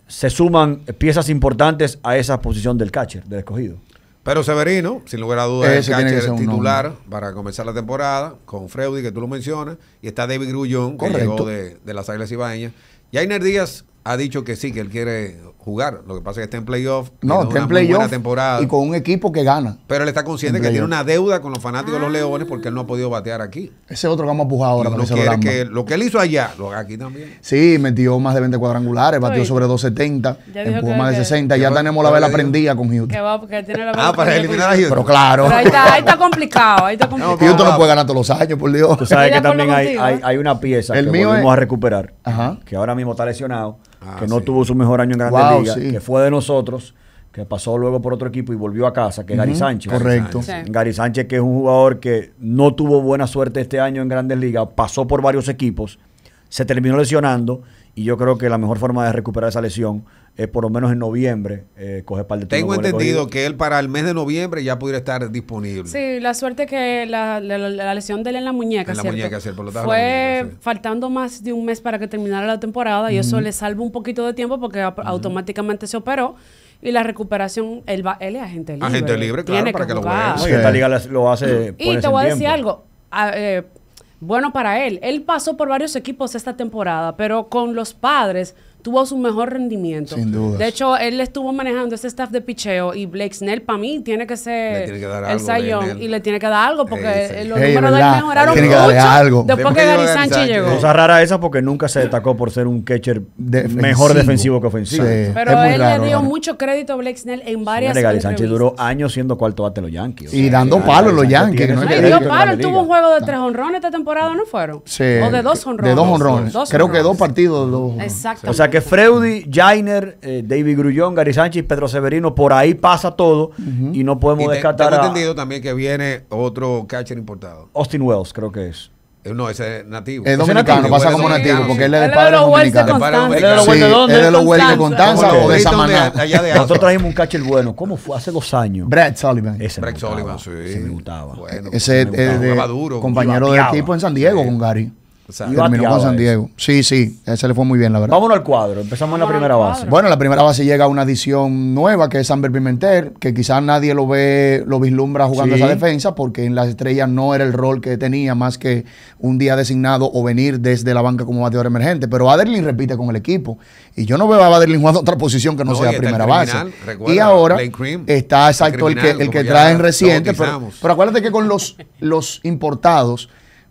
se suman piezas importantes a esa posición del catcher, del escogido. Pero Severino, sin lugar a dudas, es el titular para comenzar la temporada, con Freudi, que tú lo mencionas, y está David Grullón, que llegó de, de las Águilas Y Jainer Díaz ha dicho que sí, que él quiere jugar. Lo que pasa es que está en playoff. No, está en playoff. temporada. Y con un equipo que gana. Pero él está consciente que tiene una deuda con los fanáticos de los ah. Leones porque él no ha podido batear aquí. Ese otro que vamos a pujar ahora. Lo, que, él hizo allá, lo haga aquí también. Sí, metió más de 20 cuadrangulares, batió sobre 270, empujó más de 60. Ya tenemos la vela prendida con Houston. tiene la ah, para eliminar a Houston. Pero claro. ahí, está, complicado. Ahí está complicado. Houston no puede ganar todos los años, por Dios. Tú sabes que también hay, una pieza que vamos a recuperar, que ahora mismo está lesionado Ah, que no tuvo su mejor año en Grandes Ligas, que fue de nosotros, que pasó luego por otro equipo y volvió a casa, que Gary Sánchez. Correcto. Gary Sánchez, que es un jugador que no tuvo buena suerte este año en Grandes Ligas, pasó por varios equipos, se terminó lesionando y yo creo que la mejor forma de recuperar esa lesión es por lo menos en noviembre eh, coger par de Tengo entendido que él para el mes de noviembre ya pudiera estar disponible. Sí, la suerte que la, lesión de él en la muñeca, en la muñeca fue faltando más de un mes para que terminara la temporada y eso le salva un poquito de tiempo porque automáticamente se operó y la recuperación, él, va, él es agente libre. Agente libre, claro, para que, lo juegue. liga lo hace. Y te voy a decir algo. Eh, bueno para él. Él pasó por varios equipos esta temporada, pero con los padres tuvo su mejor rendimiento. Sin duda. De hecho, él estuvo manejando ese staff de picheo y Blake Snell para mí tiene que ser el sayón y le tiene que dar algo porque los números de él mejoraron mucho después que Gary Sánchez llegó. Cosa rara esa porque nunca se destacó por ser un catcher mejor defensivo que ofensivo. Pero él le dio mucho crédito a Blake Snell en varias Gary Sánchez duró años siendo cuarto bate los Yankees. y dando palos los Yankees. No dio palos, tuvo un juego de tres honrones esta temporada, ¿no fueron? O de dos honrones. De dos honrones. Creo que dos partidos. Exacto. O sea que Freudy, Jainer, eh, David Grullón, Gary Sánchez, Pedro Severino, por ahí pasa todo y no podemos te, descartar. entendido también que viene otro catcher importado. Austin Wells, creo que es. Eh, no, ese es nativo. Es dominicano, pasa como nativo, porque él es de padre dominicano. Él es de los Wells de dónde? Él es de los Wells de Constanza o de manera? Nosotros trajimos un catcher bueno. ¿Cómo fue? Hace dos años. Brad Sullivan. Ese Brad Sullivan, sí. Se me gustaba. Bueno, ese es compañero del equipo en San Diego con Gary terminó con San Diego. Sí, sí, ese le fue muy bien, la verdad. Vámonos al cuadro, empezamos en la primera base. Bueno, en la primera base llega una edición nueva que es Amber Pimentel, que quizás nadie lo ve, lo vislumbra jugando esa defensa, porque en las estrellas no era el rol que tenía más que un día designado o venir desde la banca como bateador emergente. Pero Aderlin repite con el equipo. Y yo no veo a Adelín jugando otra posición que no, sea primera base. y ahora está exacto el, que, traen reciente. Pero, acuérdate que con los, los importados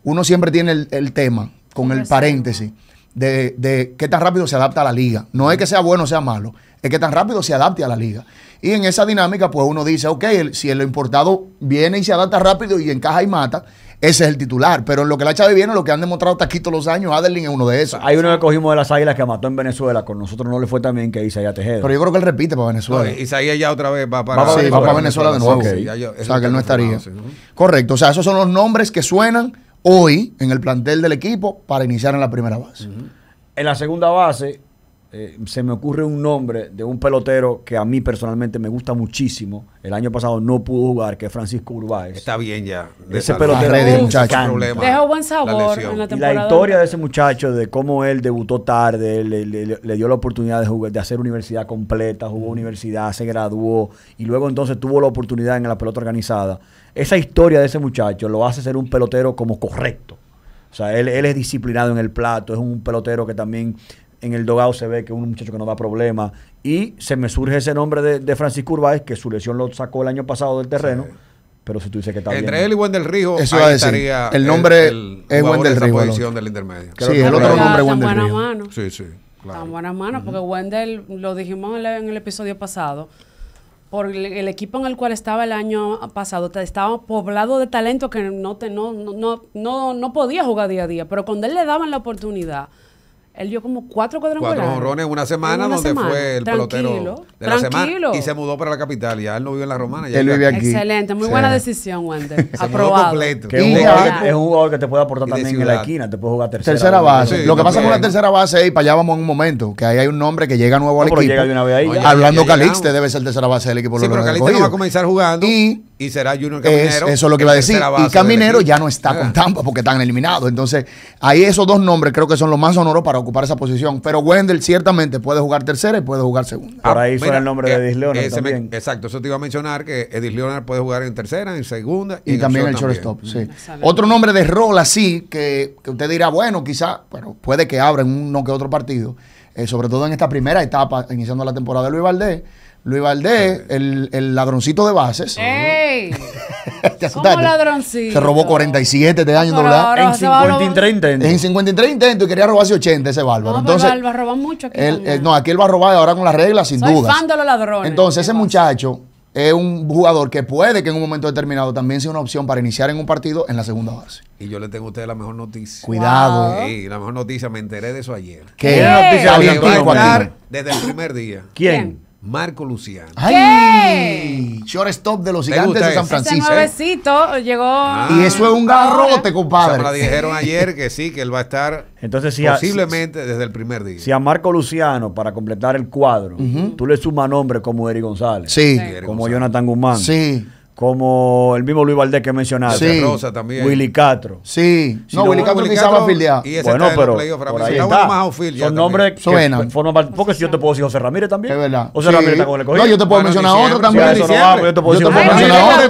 uno siempre tiene el, tema con el paréntesis de, qué tan rápido se adapta a la liga. No es que sea bueno o sea malo, es que tan rápido se adapte a la liga. Y en esa dinámica, pues uno dice, ok, si el importado viene y se adapta rápido y encaja y mata, ese es el titular. Pero en lo que la Chávez viene, lo que han demostrado Taquito los años, Adelín es uno de esos. Hay uno que cogimos de las águilas que mató en Venezuela. Con nosotros no le fue también que Isaías Tejeda. Pero yo creo que él repite para Venezuela. Isaías ya otra vez va para, Venezuela, de nuevo. o sea, que no estaría. Correcto. O sea, esos son los nombres que suenan hoy en el plantel del equipo para iniciar en la primera base. En la segunda base, eh, se me ocurre un nombre de un pelotero que a mí personalmente me gusta muchísimo. El año pasado no pudo jugar, que es Francisco Urbáez. Está bien ya. ese pelotero un muchacho. Dejó buen sabor la en la temporada. la historia de ese muchacho, de cómo él debutó tarde, le, dio la oportunidad de, jugar, de hacer universidad completa, jugó universidad, se graduó y luego entonces tuvo la oportunidad en la pelota organizada. Esa historia de ese muchacho lo hace ser un pelotero como correcto. O sea, él, es disciplinado en el plato, es un pelotero que también en el dogado se ve que un muchacho que no da problema. Y se me surge ese nombre de, Francisco Urbáez, que su lesión lo sacó el año pasado del terreno. Pero si tú dices que está Entre él y Wendel Rijo, eso el nombre es Wendel Rijo. posición del intermedio. Sí, el otro nombre es Wendel Sí, sí. Claro. Tan buenas manos, porque Wendel, lo dijimos en el, episodio pasado, por el, equipo en el cual estaba el año pasado, estaba poblado de talento que no, te, no, no, no, no podía jugar día a día, pero cuando él le daban la oportunidad, él dio como cuatro cuadrangulares. Cuatro Ron. en una semana una donde fue el pelotero de la tranquilo. semana y se mudó para la capital. Ya él no vive en la romana. él vive aquí. Excelente, muy buena decisión, Wander. Aprobado. Completo. es, un, jugador que te puede aportar también en la esquina, te puede jugar tercera, tercera base. Lo que pasa con la tercera base y para allá vamos en un momento, que ahí hay un nombre que llega nuevo al equipo. Hablando Calixte debe ser tercera base del equipo. Sí, pero Calixte va a comenzar jugando. Y y será Junior Caminero. eso es lo que iba a decir. Y Caminero ya no está con ah. Tampa porque están eliminados. Entonces, ahí esos dos nombres creo que son los más sonoros para ocupar esa posición. Pero Wendell ciertamente puede jugar tercera y puede jugar segunda. Por ah, ahí el nombre de eh, Edith Leonard. exacto, eso te iba a mencionar que Edith Leonard puede jugar en tercera, en segunda y, en también el shortstop. Sí. Otro nombre de rol así que, usted dirá, bueno, quizá, pero puede que abra en uno que otro partido, eh, sobre todo en esta primera etapa, iniciando la temporada de Luis Valdés Luis Valdés, el, ladroncito de bases. ¡Ey! ¿Cómo ladroncito? Se robó 47 de años, ¿no verdad? En 53 intentos. En 53 intentos y quería robarse 80 ese bárbaro. No, Entonces, pero va mucho aquí. Eh, no, aquí él va a robar ahora con las reglas, sin duda. fan de los ladrones. Entonces, ese muchacho es un jugador que puede que en un momento determinado también sea una opción para iniciar en un partido en la segunda base. Y yo le tengo a usted la mejor noticia. Cuidado. Sí, la mejor noticia, me enteré de eso ayer. ¿Qué? desde el primer día. ¿Quién? Marco Luciano. ¡Ay! Shortstop de los gigantes de San Francisco. ¿eh? nuevecito llegó. y eso es un garrote, compadre. me dijeron ayer que sí, que él va a estar Entonces, posiblemente desde el primer día. Si a Marco Luciano, para completar el cuadro, tú le sumas nombre como Eri González, sí. como Jonathan Guzmán, sí como el mismo Luis Valdés que mencionaste, sí. Rosa también. Willy Castro. Sí, no, Willy Castro quizá va a Y bueno, pero por ahí está. son nombres que porque si yo te puedo decir José Ramírez también. Es verdad. José Ramírez está con el cogido. No, yo te puedo mencionar otro también. yo te puedo, mencionar otro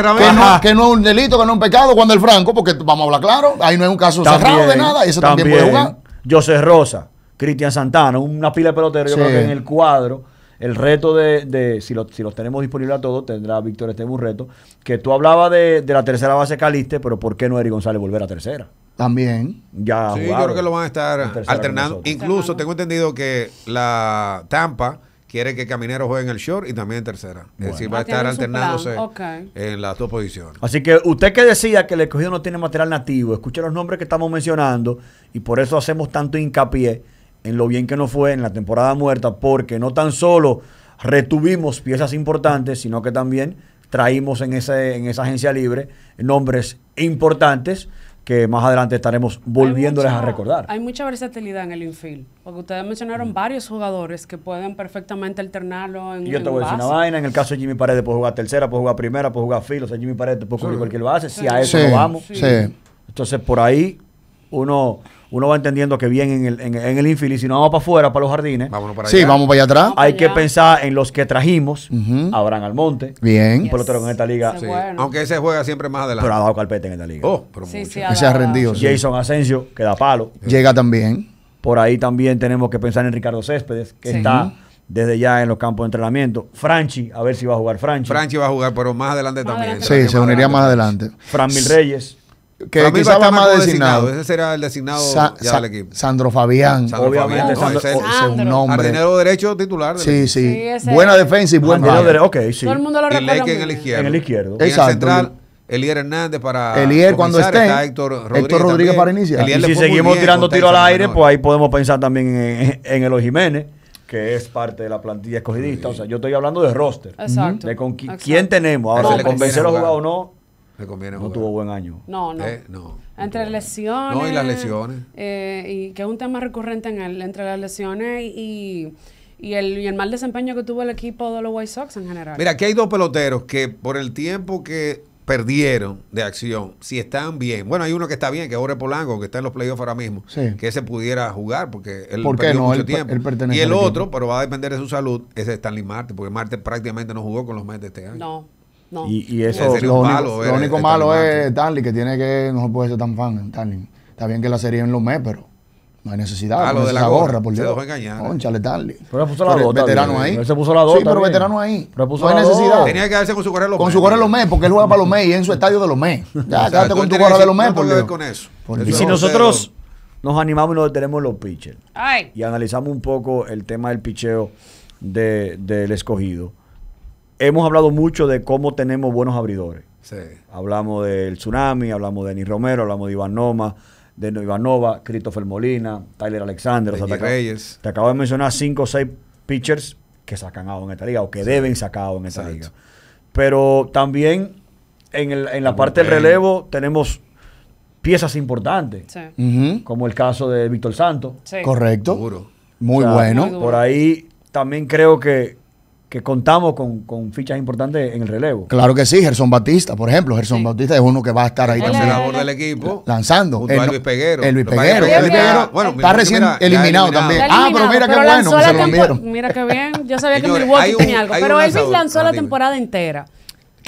también. Que no, es un delito, que no es un pecado. Cuando el Franco, porque vamos a hablar claro, ahí no es un caso cerrado de nada. eso también puede jugar. José Rosa, Cristian Santana, una pila de peloteros, yo creo que en el cuadro el reto de, de si, lo, si, los tenemos disponibles a todos, tendrá Víctor Esteban un reto. Que tú hablabas de, de, la tercera base Caliste, pero ¿por qué no Eric González volver a tercera? También. Ya sí, yo creo que lo van a estar alternando. Incluso tengo entendido que la Tampa quiere que Caminero juegue en el short y también en tercera. Es decir, va a ah, estar alternándose en las dos posiciones. Así que usted que decía que el escogido no tiene material nativo, escuche los nombres que estamos mencionando y por eso hacemos tanto hincapié en lo bien que no fue en la temporada muerta, porque no tan solo retuvimos piezas importantes, sino que también traímos en, ese, en esa agencia libre nombres importantes que más adelante estaremos volviéndoles a recordar. Hay mucha versatilidad en el infield, porque ustedes mencionaron varios jugadores que pueden perfectamente alternarlo en Yo te voy a decir una vaina, en el caso de Jimmy Paredes puede jugar tercera, puede jugar primera, puede jugar filo, o sea, Jimmy Paredes puede cubrir cualquier base, si a eso lo vamos. Entonces, por ahí uno uno va entendiendo que bien en el, en, el si no vamos para afuera, para los jardines. Sí, vamos para allá atrás. Hay que pensar en los que trajimos. Abraham Almonte. Bien. Un pelotero en esta liga. Aunque ese juega siempre más adelante. Pero ha dado carpeta en esta liga. Oh, pero se ha rendido. Jason Asensio, que da palo. Llega también. Por ahí también tenemos que pensar en Ricardo Céspedes, que está desde ya en los campos de entrenamiento. Franchi, a ver si va a jugar Franchi. Franchi va a jugar, pero más adelante también. Sí, se uniría más adelante. Fran Mil Reyes que quizás está más designado. Ese será el designado ya equipo. Sandro Fabián, Sandro Fabián. Es un nombre. Jardinero derecho titular. sí, sí. sí Buena defensa y buen Jardinero sí. Todo el mundo lo recuerda. en el izquierdo. En el izquierdo. En el central. Elier Hernández para. Elier cuando esté. Héctor Rodríguez, Rodríguez para iniciar. y si seguimos tirando tiro al aire, pues ahí podemos pensar también en, Elo Eloy Jiménez, que es parte de la plantilla escogidista. O sea, yo estoy hablando de roster. De con quién tenemos. Ahora, convencer a jugar o no no tuvo buen año. No, no. Eh, entre lesiones. No, y las lesiones. Eh, y que es un tema recurrente en él, entre las lesiones y, el, mal desempeño que tuvo el equipo de los White Sox en general. Mira, aquí hay dos peloteros que por el tiempo que perdieron de acción, si están bien. Bueno, hay uno que está bien, que es Ore Polanco, que está en los playoffs ahora mismo, que se pudiera jugar porque él perdió no? mucho tiempo. y el otro, pero va a depender de su salud, es Stanley Marte, porque Marte prácticamente no jugó con los Mets de este año. No. Y, eso es lo, eh, malo, único, lo único malo es Darling, que tiene que, no se puede ser tan fan Darling. Está bien que la serie en los mes, pero no hay necesidad. Ah, lo de la gorra, por Dios. Se engañar. Conchale, Darling. Pero se puso la dos. Veterano ahí. se puso la dos. Sí, pero veterano ahí. Pero puso no hay necesidad. Tenía que darse con su correo los Con su correo los mes, porque él juega para los mes y es en su estadio de los mes. Ya, quédate con tu gorra de los por Dios. Y si nosotros nos animamos y nos detenemos los pitchers. Y analizamos un poco el tema del picheo del escogido hemos hablado mucho de cómo tenemos buenos abridores. Sí. Hablamos del tsunami, hablamos de Denis Romero, hablamos de Iván Noma, de Ivanova, Christopher Molina, Tyler Alexander. te, Reyes. te acabo de mencionar cinco o seis pitchers que sacan a en esta liga o que deben sacar a en esta liga. Pero también en, la parte del relevo tenemos piezas importantes, sí. como el caso de Víctor Santos. Correcto. Muy bueno. Por ahí también creo que que contamos con, con, fichas importantes en el relevo. Claro que sí, Gerson Batista, por ejemplo. Gerson Batista es uno que va a estar ahí también. Lanzando. el, Luis Peguero. Peguero. está recién eliminado, también. ah, pero mira qué bueno se lo Mira qué bien. Yo sabía que Milwaukee tenía algo. Pero Elvis lanzó la temporada entera.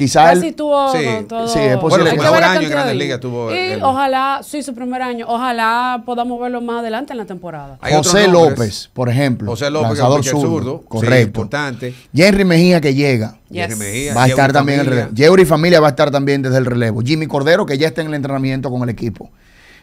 Quizás. Sí, sí, es posible. primer año en Grandes Ligas tuvo. Y ojalá, sí, su primer año. Ojalá podamos verlo más adelante en la temporada. José López, por ejemplo. José López, lanzador zurdo. Correcto. importante. Jerry Mejía, que llega. Mejía. Va a estar también en el relevo. Jerry Familia va a estar también desde el relevo. Jimmy Cordero, que ya está en el entrenamiento con el equipo.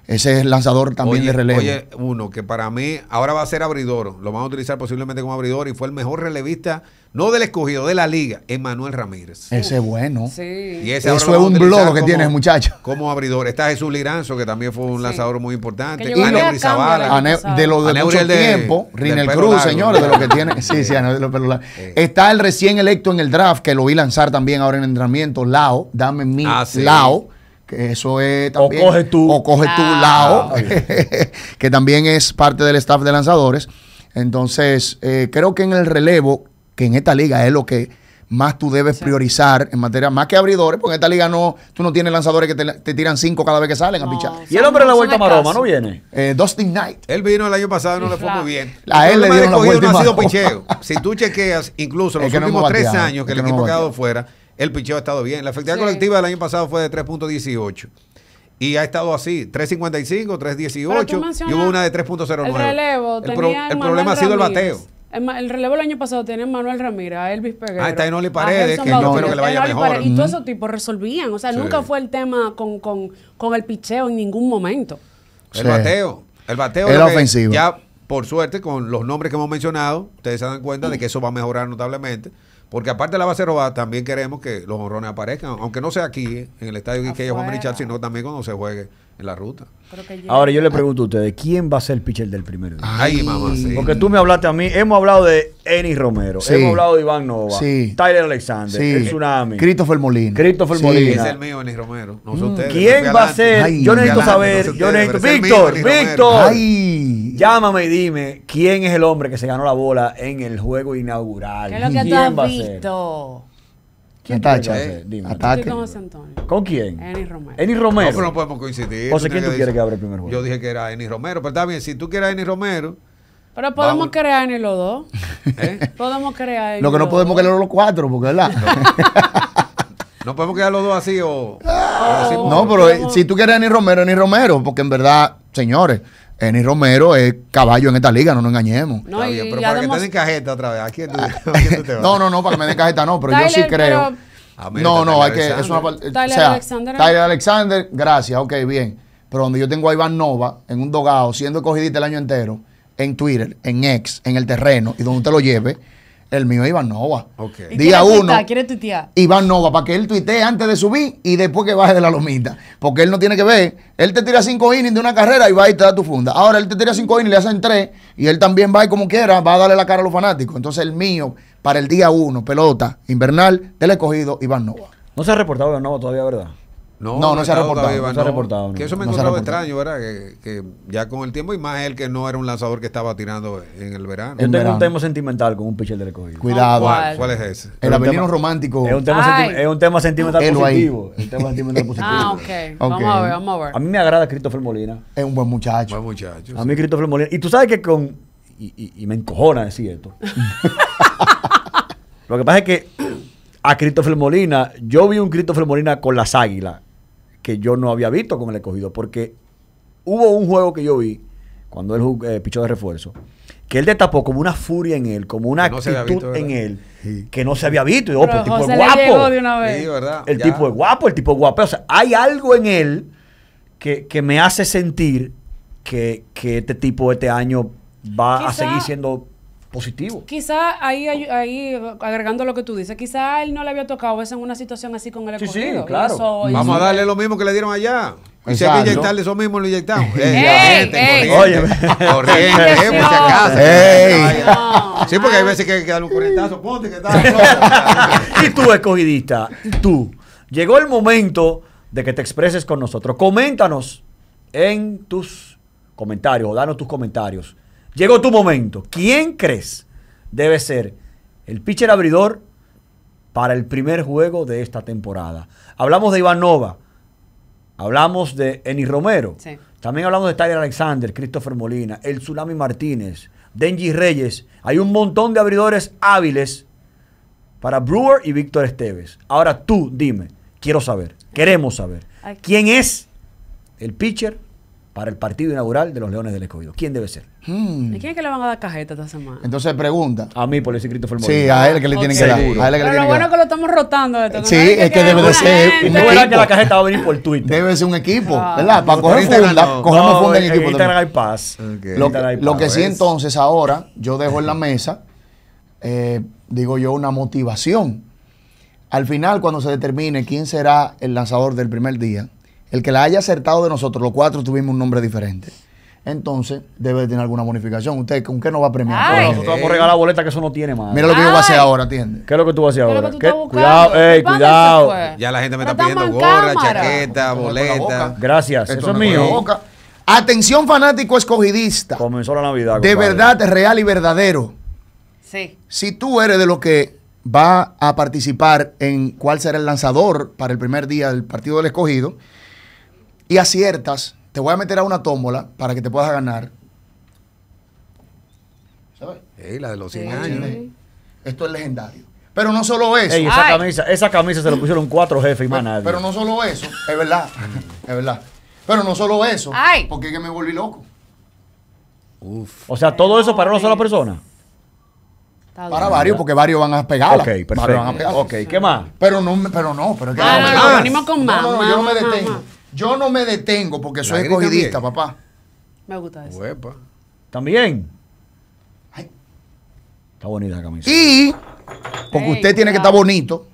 Ese es lanzador también de relevo. Oye, uno que para mí ahora va a ser abridor, lo van a utilizar posiblemente como abridor y fue el mejor relevista, no del escogido, de la liga, Emanuel Ramírez. Ese es bueno. Sí. Y ese Eso es un blog que tienes, muchacho. Como abridor. Está Jesús Liranzo, que también fue un lanzador muy importante. Y de los de mucho tiempo. Rinel Cruz, señores, de lo que tiene. sí, sí, eh. Está el recién electo en el draft, que lo vi lanzar también ahora en entrenamiento, Lao. Dame mi ah, Lau que eso es también... O coge tú. O lado, ah, que también es parte del staff de lanzadores. Entonces, eh, creo que en el relevo, que en esta liga es lo que más tú debes priorizar en materia, más que abridores, porque en esta liga no, tú no tienes lanzadores que te, tiran cinco cada vez que salen a pichar. Y el hombre de la vuelta maroma no viene. Eh, Dustin Knight. Él vino el año pasado y no le fue muy bien. A él le la vuelta no ha sido picheo. Si tú chequeas, incluso los últimos tres años que el equipo ha quedado fuera, el picheo ha estado bien. La efectividad colectiva del año pasado fue de 3.18. Y ha estado así, 3.55, 3.18, y hubo una de 3.09. El relevo, el problema ha sido el bateo. El, relevo el año pasado tiene Manuel Ramírez, Elvis Peguero. Ah, está en Paredes, que le vaya Y todos esos tipos resolvían. O sea, nunca fue el tema con, con, con, el picheo en ningún momento. El bateo. El bateo. Era ofensivo. Ya, por suerte, con los nombres que hemos mencionado, ustedes se dan cuenta de que eso va a mejorar notablemente. Porque aparte de la base robada, también queremos que los honrones aparezcan, aunque no sea aquí, en el estadio Quiqueya Juan sino también cuando se juegue en la ruta. Ahora yo le pregunto a ustedes, ¿quién va a ser el pitcher del primer día? Porque tú me hablaste a mí, hemos hablado de Eni Romero, hemos hablado de Iván Nova, Tyler Alexander, el Tsunami. Christopher Molina. Christopher Molina. Es el mío, Eni Romero, mm. ¿Quién va a ser? yo necesito saber, yo necesito... Víctor, Víctor, llámame y dime, ¿quién es el hombre que se ganó la bola en el juego inaugural? ¿Qué es lo que tú has visto? ¿Quién está Dime. Ataque. con ¿Con quién? Eni Romero. Eni Romero. No, pero no podemos coincidir. sea, ¿quién tú quieres que abra el primer juego? Yo dije que era Eni Romero, pero está bien, si tú quieres a Eni Romero. Pero podemos crear en los dos. ¿Eh? Podemos crear en Lo que no podemos crear los cuatro, porque ¿verdad? No podemos quedar los dos así o. no, pero eh, si tú quieres a Eni Romero, Eni Romero, porque en verdad, señores, Eni Romero es caballo en esta liga, no nos engañemos. No, pero para que te den cajeta otra vez, ¿a tú, te vas? no, no, no, para que me den cajeta no, pero yo sí creo. Ah, no, no, hay que. Es una, Tyler, Alexander. Alexander, gracias, ok, bien. Pero donde yo tengo a Iván Nova en un dogado, siendo cogidita el año entero, en Twitter, en X, en el terreno, y donde usted lo lleve el mío es Iván Nova. Día uno. Iván Nova, para que él tuitee antes de subir y después que baje de la lomita. Porque él no tiene que ver. Él te tira cinco innings de una carrera y va y te da tu funda. Ahora él te tira cinco innings, le hacen tres. Y él también va y como quiera, va a darle la cara a los fanáticos. Entonces el mío, para el día uno, pelota, invernal, del cogido Iván Nova. No se ha reportado Iván Nova todavía, ¿verdad? No, no, no se ha reportado. no, se ha reportado Que eso me encontraba extraño, ¿verdad? Que, ya con el tiempo y más él que no era un lanzador que estaba tirando en el verano. Yo tengo un tema sentimental con un pitcher del recogido. Cuidado. ¿Cuál? es ese? El avenido romántico. Es un tema, es un tema sentimental positivo. tema sentimental ah, positivo. Ah, ok. Vamos a ver, vamos a ver. A mí me agrada Christopher Molina. Es un buen muchacho. Buen muchacho. A mí sí. Molina. Y tú sabes que con... Y, y me encojona decir esto. Lo que pasa es que a Christopher Molina, yo vi un Christopher Molina con las águilas que yo no había visto con el escogido, porque hubo un juego que yo vi cuando él eh, pichó de refuerzo, que él destapó como una furia en él, como una actitud en él que no se había visto. Y oh, pues, el tipo es guapo. el tipo es guapo, el tipo es guapo. O sea, hay algo en él que, me hace sentir que, que este tipo este año va a seguir siendo positivo. Quizá ahí, ahí agregando lo que tú dices, quizá él no le había tocado eso en una situación así con el Sí, sí, claro. Vamos a darle lo mismo que le dieron allá. Y si hay que inyectarle eso mismo, lo inyectamos. ¡Ey! ey, corriente, ey. corriente, sí, porque hay veces que hay que darle un corrientazo. Ponte que y tú, escogidista, tú. Llegó el momento de que te expreses con nosotros. Coméntanos en tus comentarios, o danos tus comentarios Llegó tu momento. ¿Quién crees debe ser el pitcher abridor para el primer juego de esta temporada? Hablamos de Iván Nova. Hablamos de Eni Romero. También hablamos de Tyler Alexander, Christopher Molina, el Tsunami Martínez, Denji Reyes. Hay un montón de abridores hábiles para Brewer y Víctor Esteves. Ahora tú dime, quiero saber, queremos saber, ¿quién es el pitcher para el partido inaugural de los Leones del Escobido. ¿Quién debe ser? Hmm. quién es que le van a dar cajeta esta semana? Entonces pregunta. A mí, por decir Cristo fue Sí, a él que le tienen que dar. Pero lo bueno es que lo estamos rotando. Esto, sí, es que, debe de ser un no equipo. que la cajeta va a venir por Twitter. Debe ser un equipo, ah. ¿verdad? Para coger cogemos el equipo. Lo, lo, que sí entonces ahora, yo dejo en la mesa, eh, digo yo, una motivación. Al final, cuando se determine quién será el lanzador del primer día, el que la haya acertado de nosotros, los cuatro tuvimos un nombre diferente. Entonces, debe de tener alguna bonificación. ¿Usted con qué nos va a premiar? Ay. Nosotros vamos a regalar boleta que eso no tiene más. Mira lo que yo voy a hacer ahora, ¿entiendes? ¿Qué es lo que tú vas a hacer ahora? Cuidado, ey, cuidado. Ya la gente me está pidiendo gorra, chaqueta, boleta. Gracias, eso es mío. Atención fanático escogidista. Comenzó la Navidad. De verdad, real y verdadero. Sí. Si tú eres de los que va a participar en cuál será el lanzador para el primer día del partido del escogido, y aciertas, te voy a meter a una tómbola para que te puedas ganar. ¿Sabes? la de los 100 años. Esto es legendario. Pero no solo eso. esa, camisa, esa, camisa, se lo pusieron cuatro jefes y más nadie. Pero no solo eso, es verdad. es verdad. Pero no solo eso, porque es que me volví loco. Uf. O sea, todo eso para una sola persona. Para varios, porque varios van a pegar. Ok, perfecto. Van a pegar. Ok, ¿qué más? Pero no, pero no, pero que ah, no, con más. No, no, yo no me detengo. Yo no me detengo porque soy escogidista, papá. Me gusta eso. También. Ay. Está bonita la camisa. Y, porque usted tiene que estar bonito,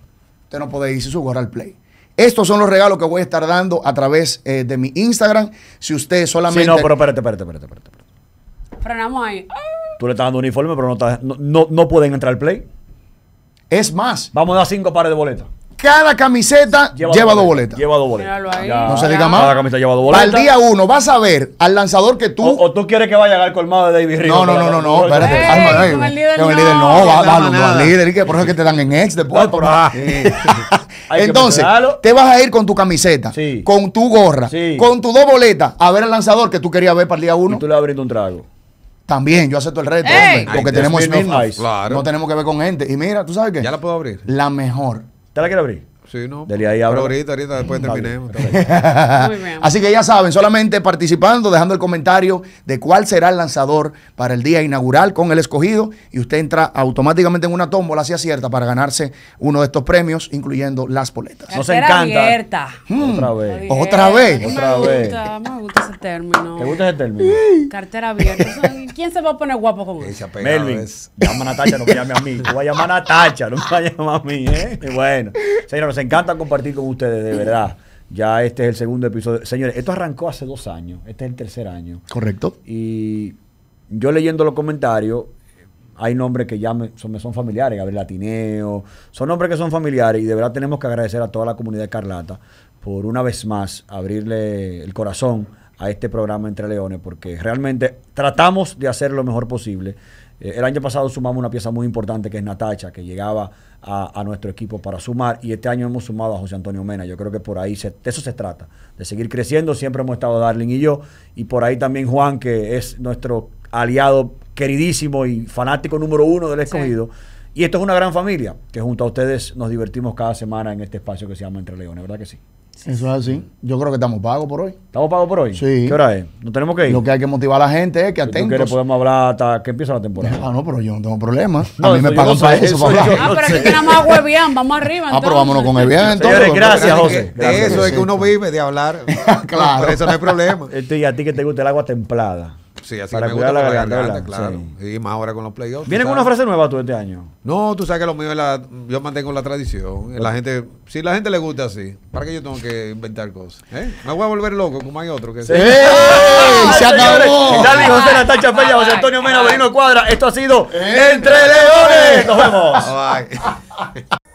usted no puede irse su gorra al play. Estos son los regalos que voy a estar dando a través eh, de mi Instagram. Si usted solamente. Sí, no, pero espérate, espérate, espérate. espérate. Frenamos ahí. Tú le estás dando uniforme, pero no, no, no pueden entrar al play. Es más. Vamos a dar cinco pares de boletas. Cada camiseta lleva, dos boletas. Lleva dos boletas. no se diga más. Cada camiseta lleva dos boletas. Al día uno vas a ver al lanzador que tú. O, tú quieres que vaya al colmado de David Ríos. No, no, no, no, no. Espérate. Eh, el líder no. líder no, va, al líder. Y por eso es que te dan en ex después. por Entonces, te vas a ir con tu camiseta, sí. con tu gorra, sí. con tus dos boletas a ver al lanzador que tú querías ver para el día uno. Y tú le vas abriendo un trago. También, yo acepto el reto, porque tenemos smith. no tenemos que ver con gente. Y mira, ¿tú sabes qué? Ya la puedo abrir. La mejor Telegram abrir. del ahí ahorita, ahorita, después terminemos. Así que ya saben, solamente participando, dejando el comentario de cuál será el lanzador para el día inaugural con el escogido y usted entra automáticamente en una tómbola si acierta para ganarse uno de estos premios, incluyendo las boletas. Nos encanta. Abierta. Mm. Otra vez. Otra vez. Otra vez. Me gusta, ese término. ¿Te gusta ese término? Cartera abierta. ¿Quién se va a poner guapo con eso? Melvin, llama a Natacha, no me llame a mí. Tú va a llamar a Natacha, no me va a llamar a mí, ¿eh? Y bueno, señores, encanta compartir con ustedes, de verdad. Ya este es el segundo episodio. Señores, esto arrancó hace dos años. Este es el tercer año. Correcto. Y yo leyendo los comentarios, hay nombres que ya me son, me son familiares, Gabriel Latineo, son nombres que son familiares y de verdad tenemos que agradecer a toda la comunidad de Carlata por una vez más abrirle el corazón a este programa Entre Leones, porque realmente tratamos de hacer lo mejor posible eh, el año pasado sumamos una pieza muy importante que es Natacha, que llegaba a, nuestro equipo para sumar. Y este año hemos sumado a José Antonio Mena. Yo creo que por ahí de eso se trata, de seguir creciendo. Siempre hemos estado Darling y yo. Y por ahí también Juan, que es nuestro aliado queridísimo y fanático número uno del escogido. Y esto es una gran familia, que junto a ustedes nos divertimos cada semana en este espacio que se llama Entre Leones, ¿verdad que sí? Eso es así. Yo creo que estamos pagos por hoy. ¿Estamos pagos por hoy? Sí. ¿Qué hora es? ¿No tenemos que ir? Lo que hay que motivar a la gente es que atentos. que podemos hablar hasta que empiece la temporada. Ah, no, pero yo no tengo problema. a mí me pagan para eso. ah, pero aquí tenemos agua bien, vamos arriba. Entonces. Ah, pero vámonos con bien Entonces. gracias, José. eso es que uno vive, de hablar. claro. eso no hay problema. y a ti que te gusta el agua templada. Sí, así que me gusta la garganta, claro. Y más ahora con los playoffs. ¿Vienen con una frase nueva tú este año? No, tú sabes que lo mío es la. Yo mantengo la tradición. La gente, si la gente le gusta así, ¿para qué yo tengo que inventar cosas? ¿Eh? Me voy a volver loco como hay otro que sí. ¡Ey! ¡Se acabó! Dale, José Natacha Peña, José Antonio Mena, Benino Cuadra. Esto ha sido Entre Leones. Nos vemos.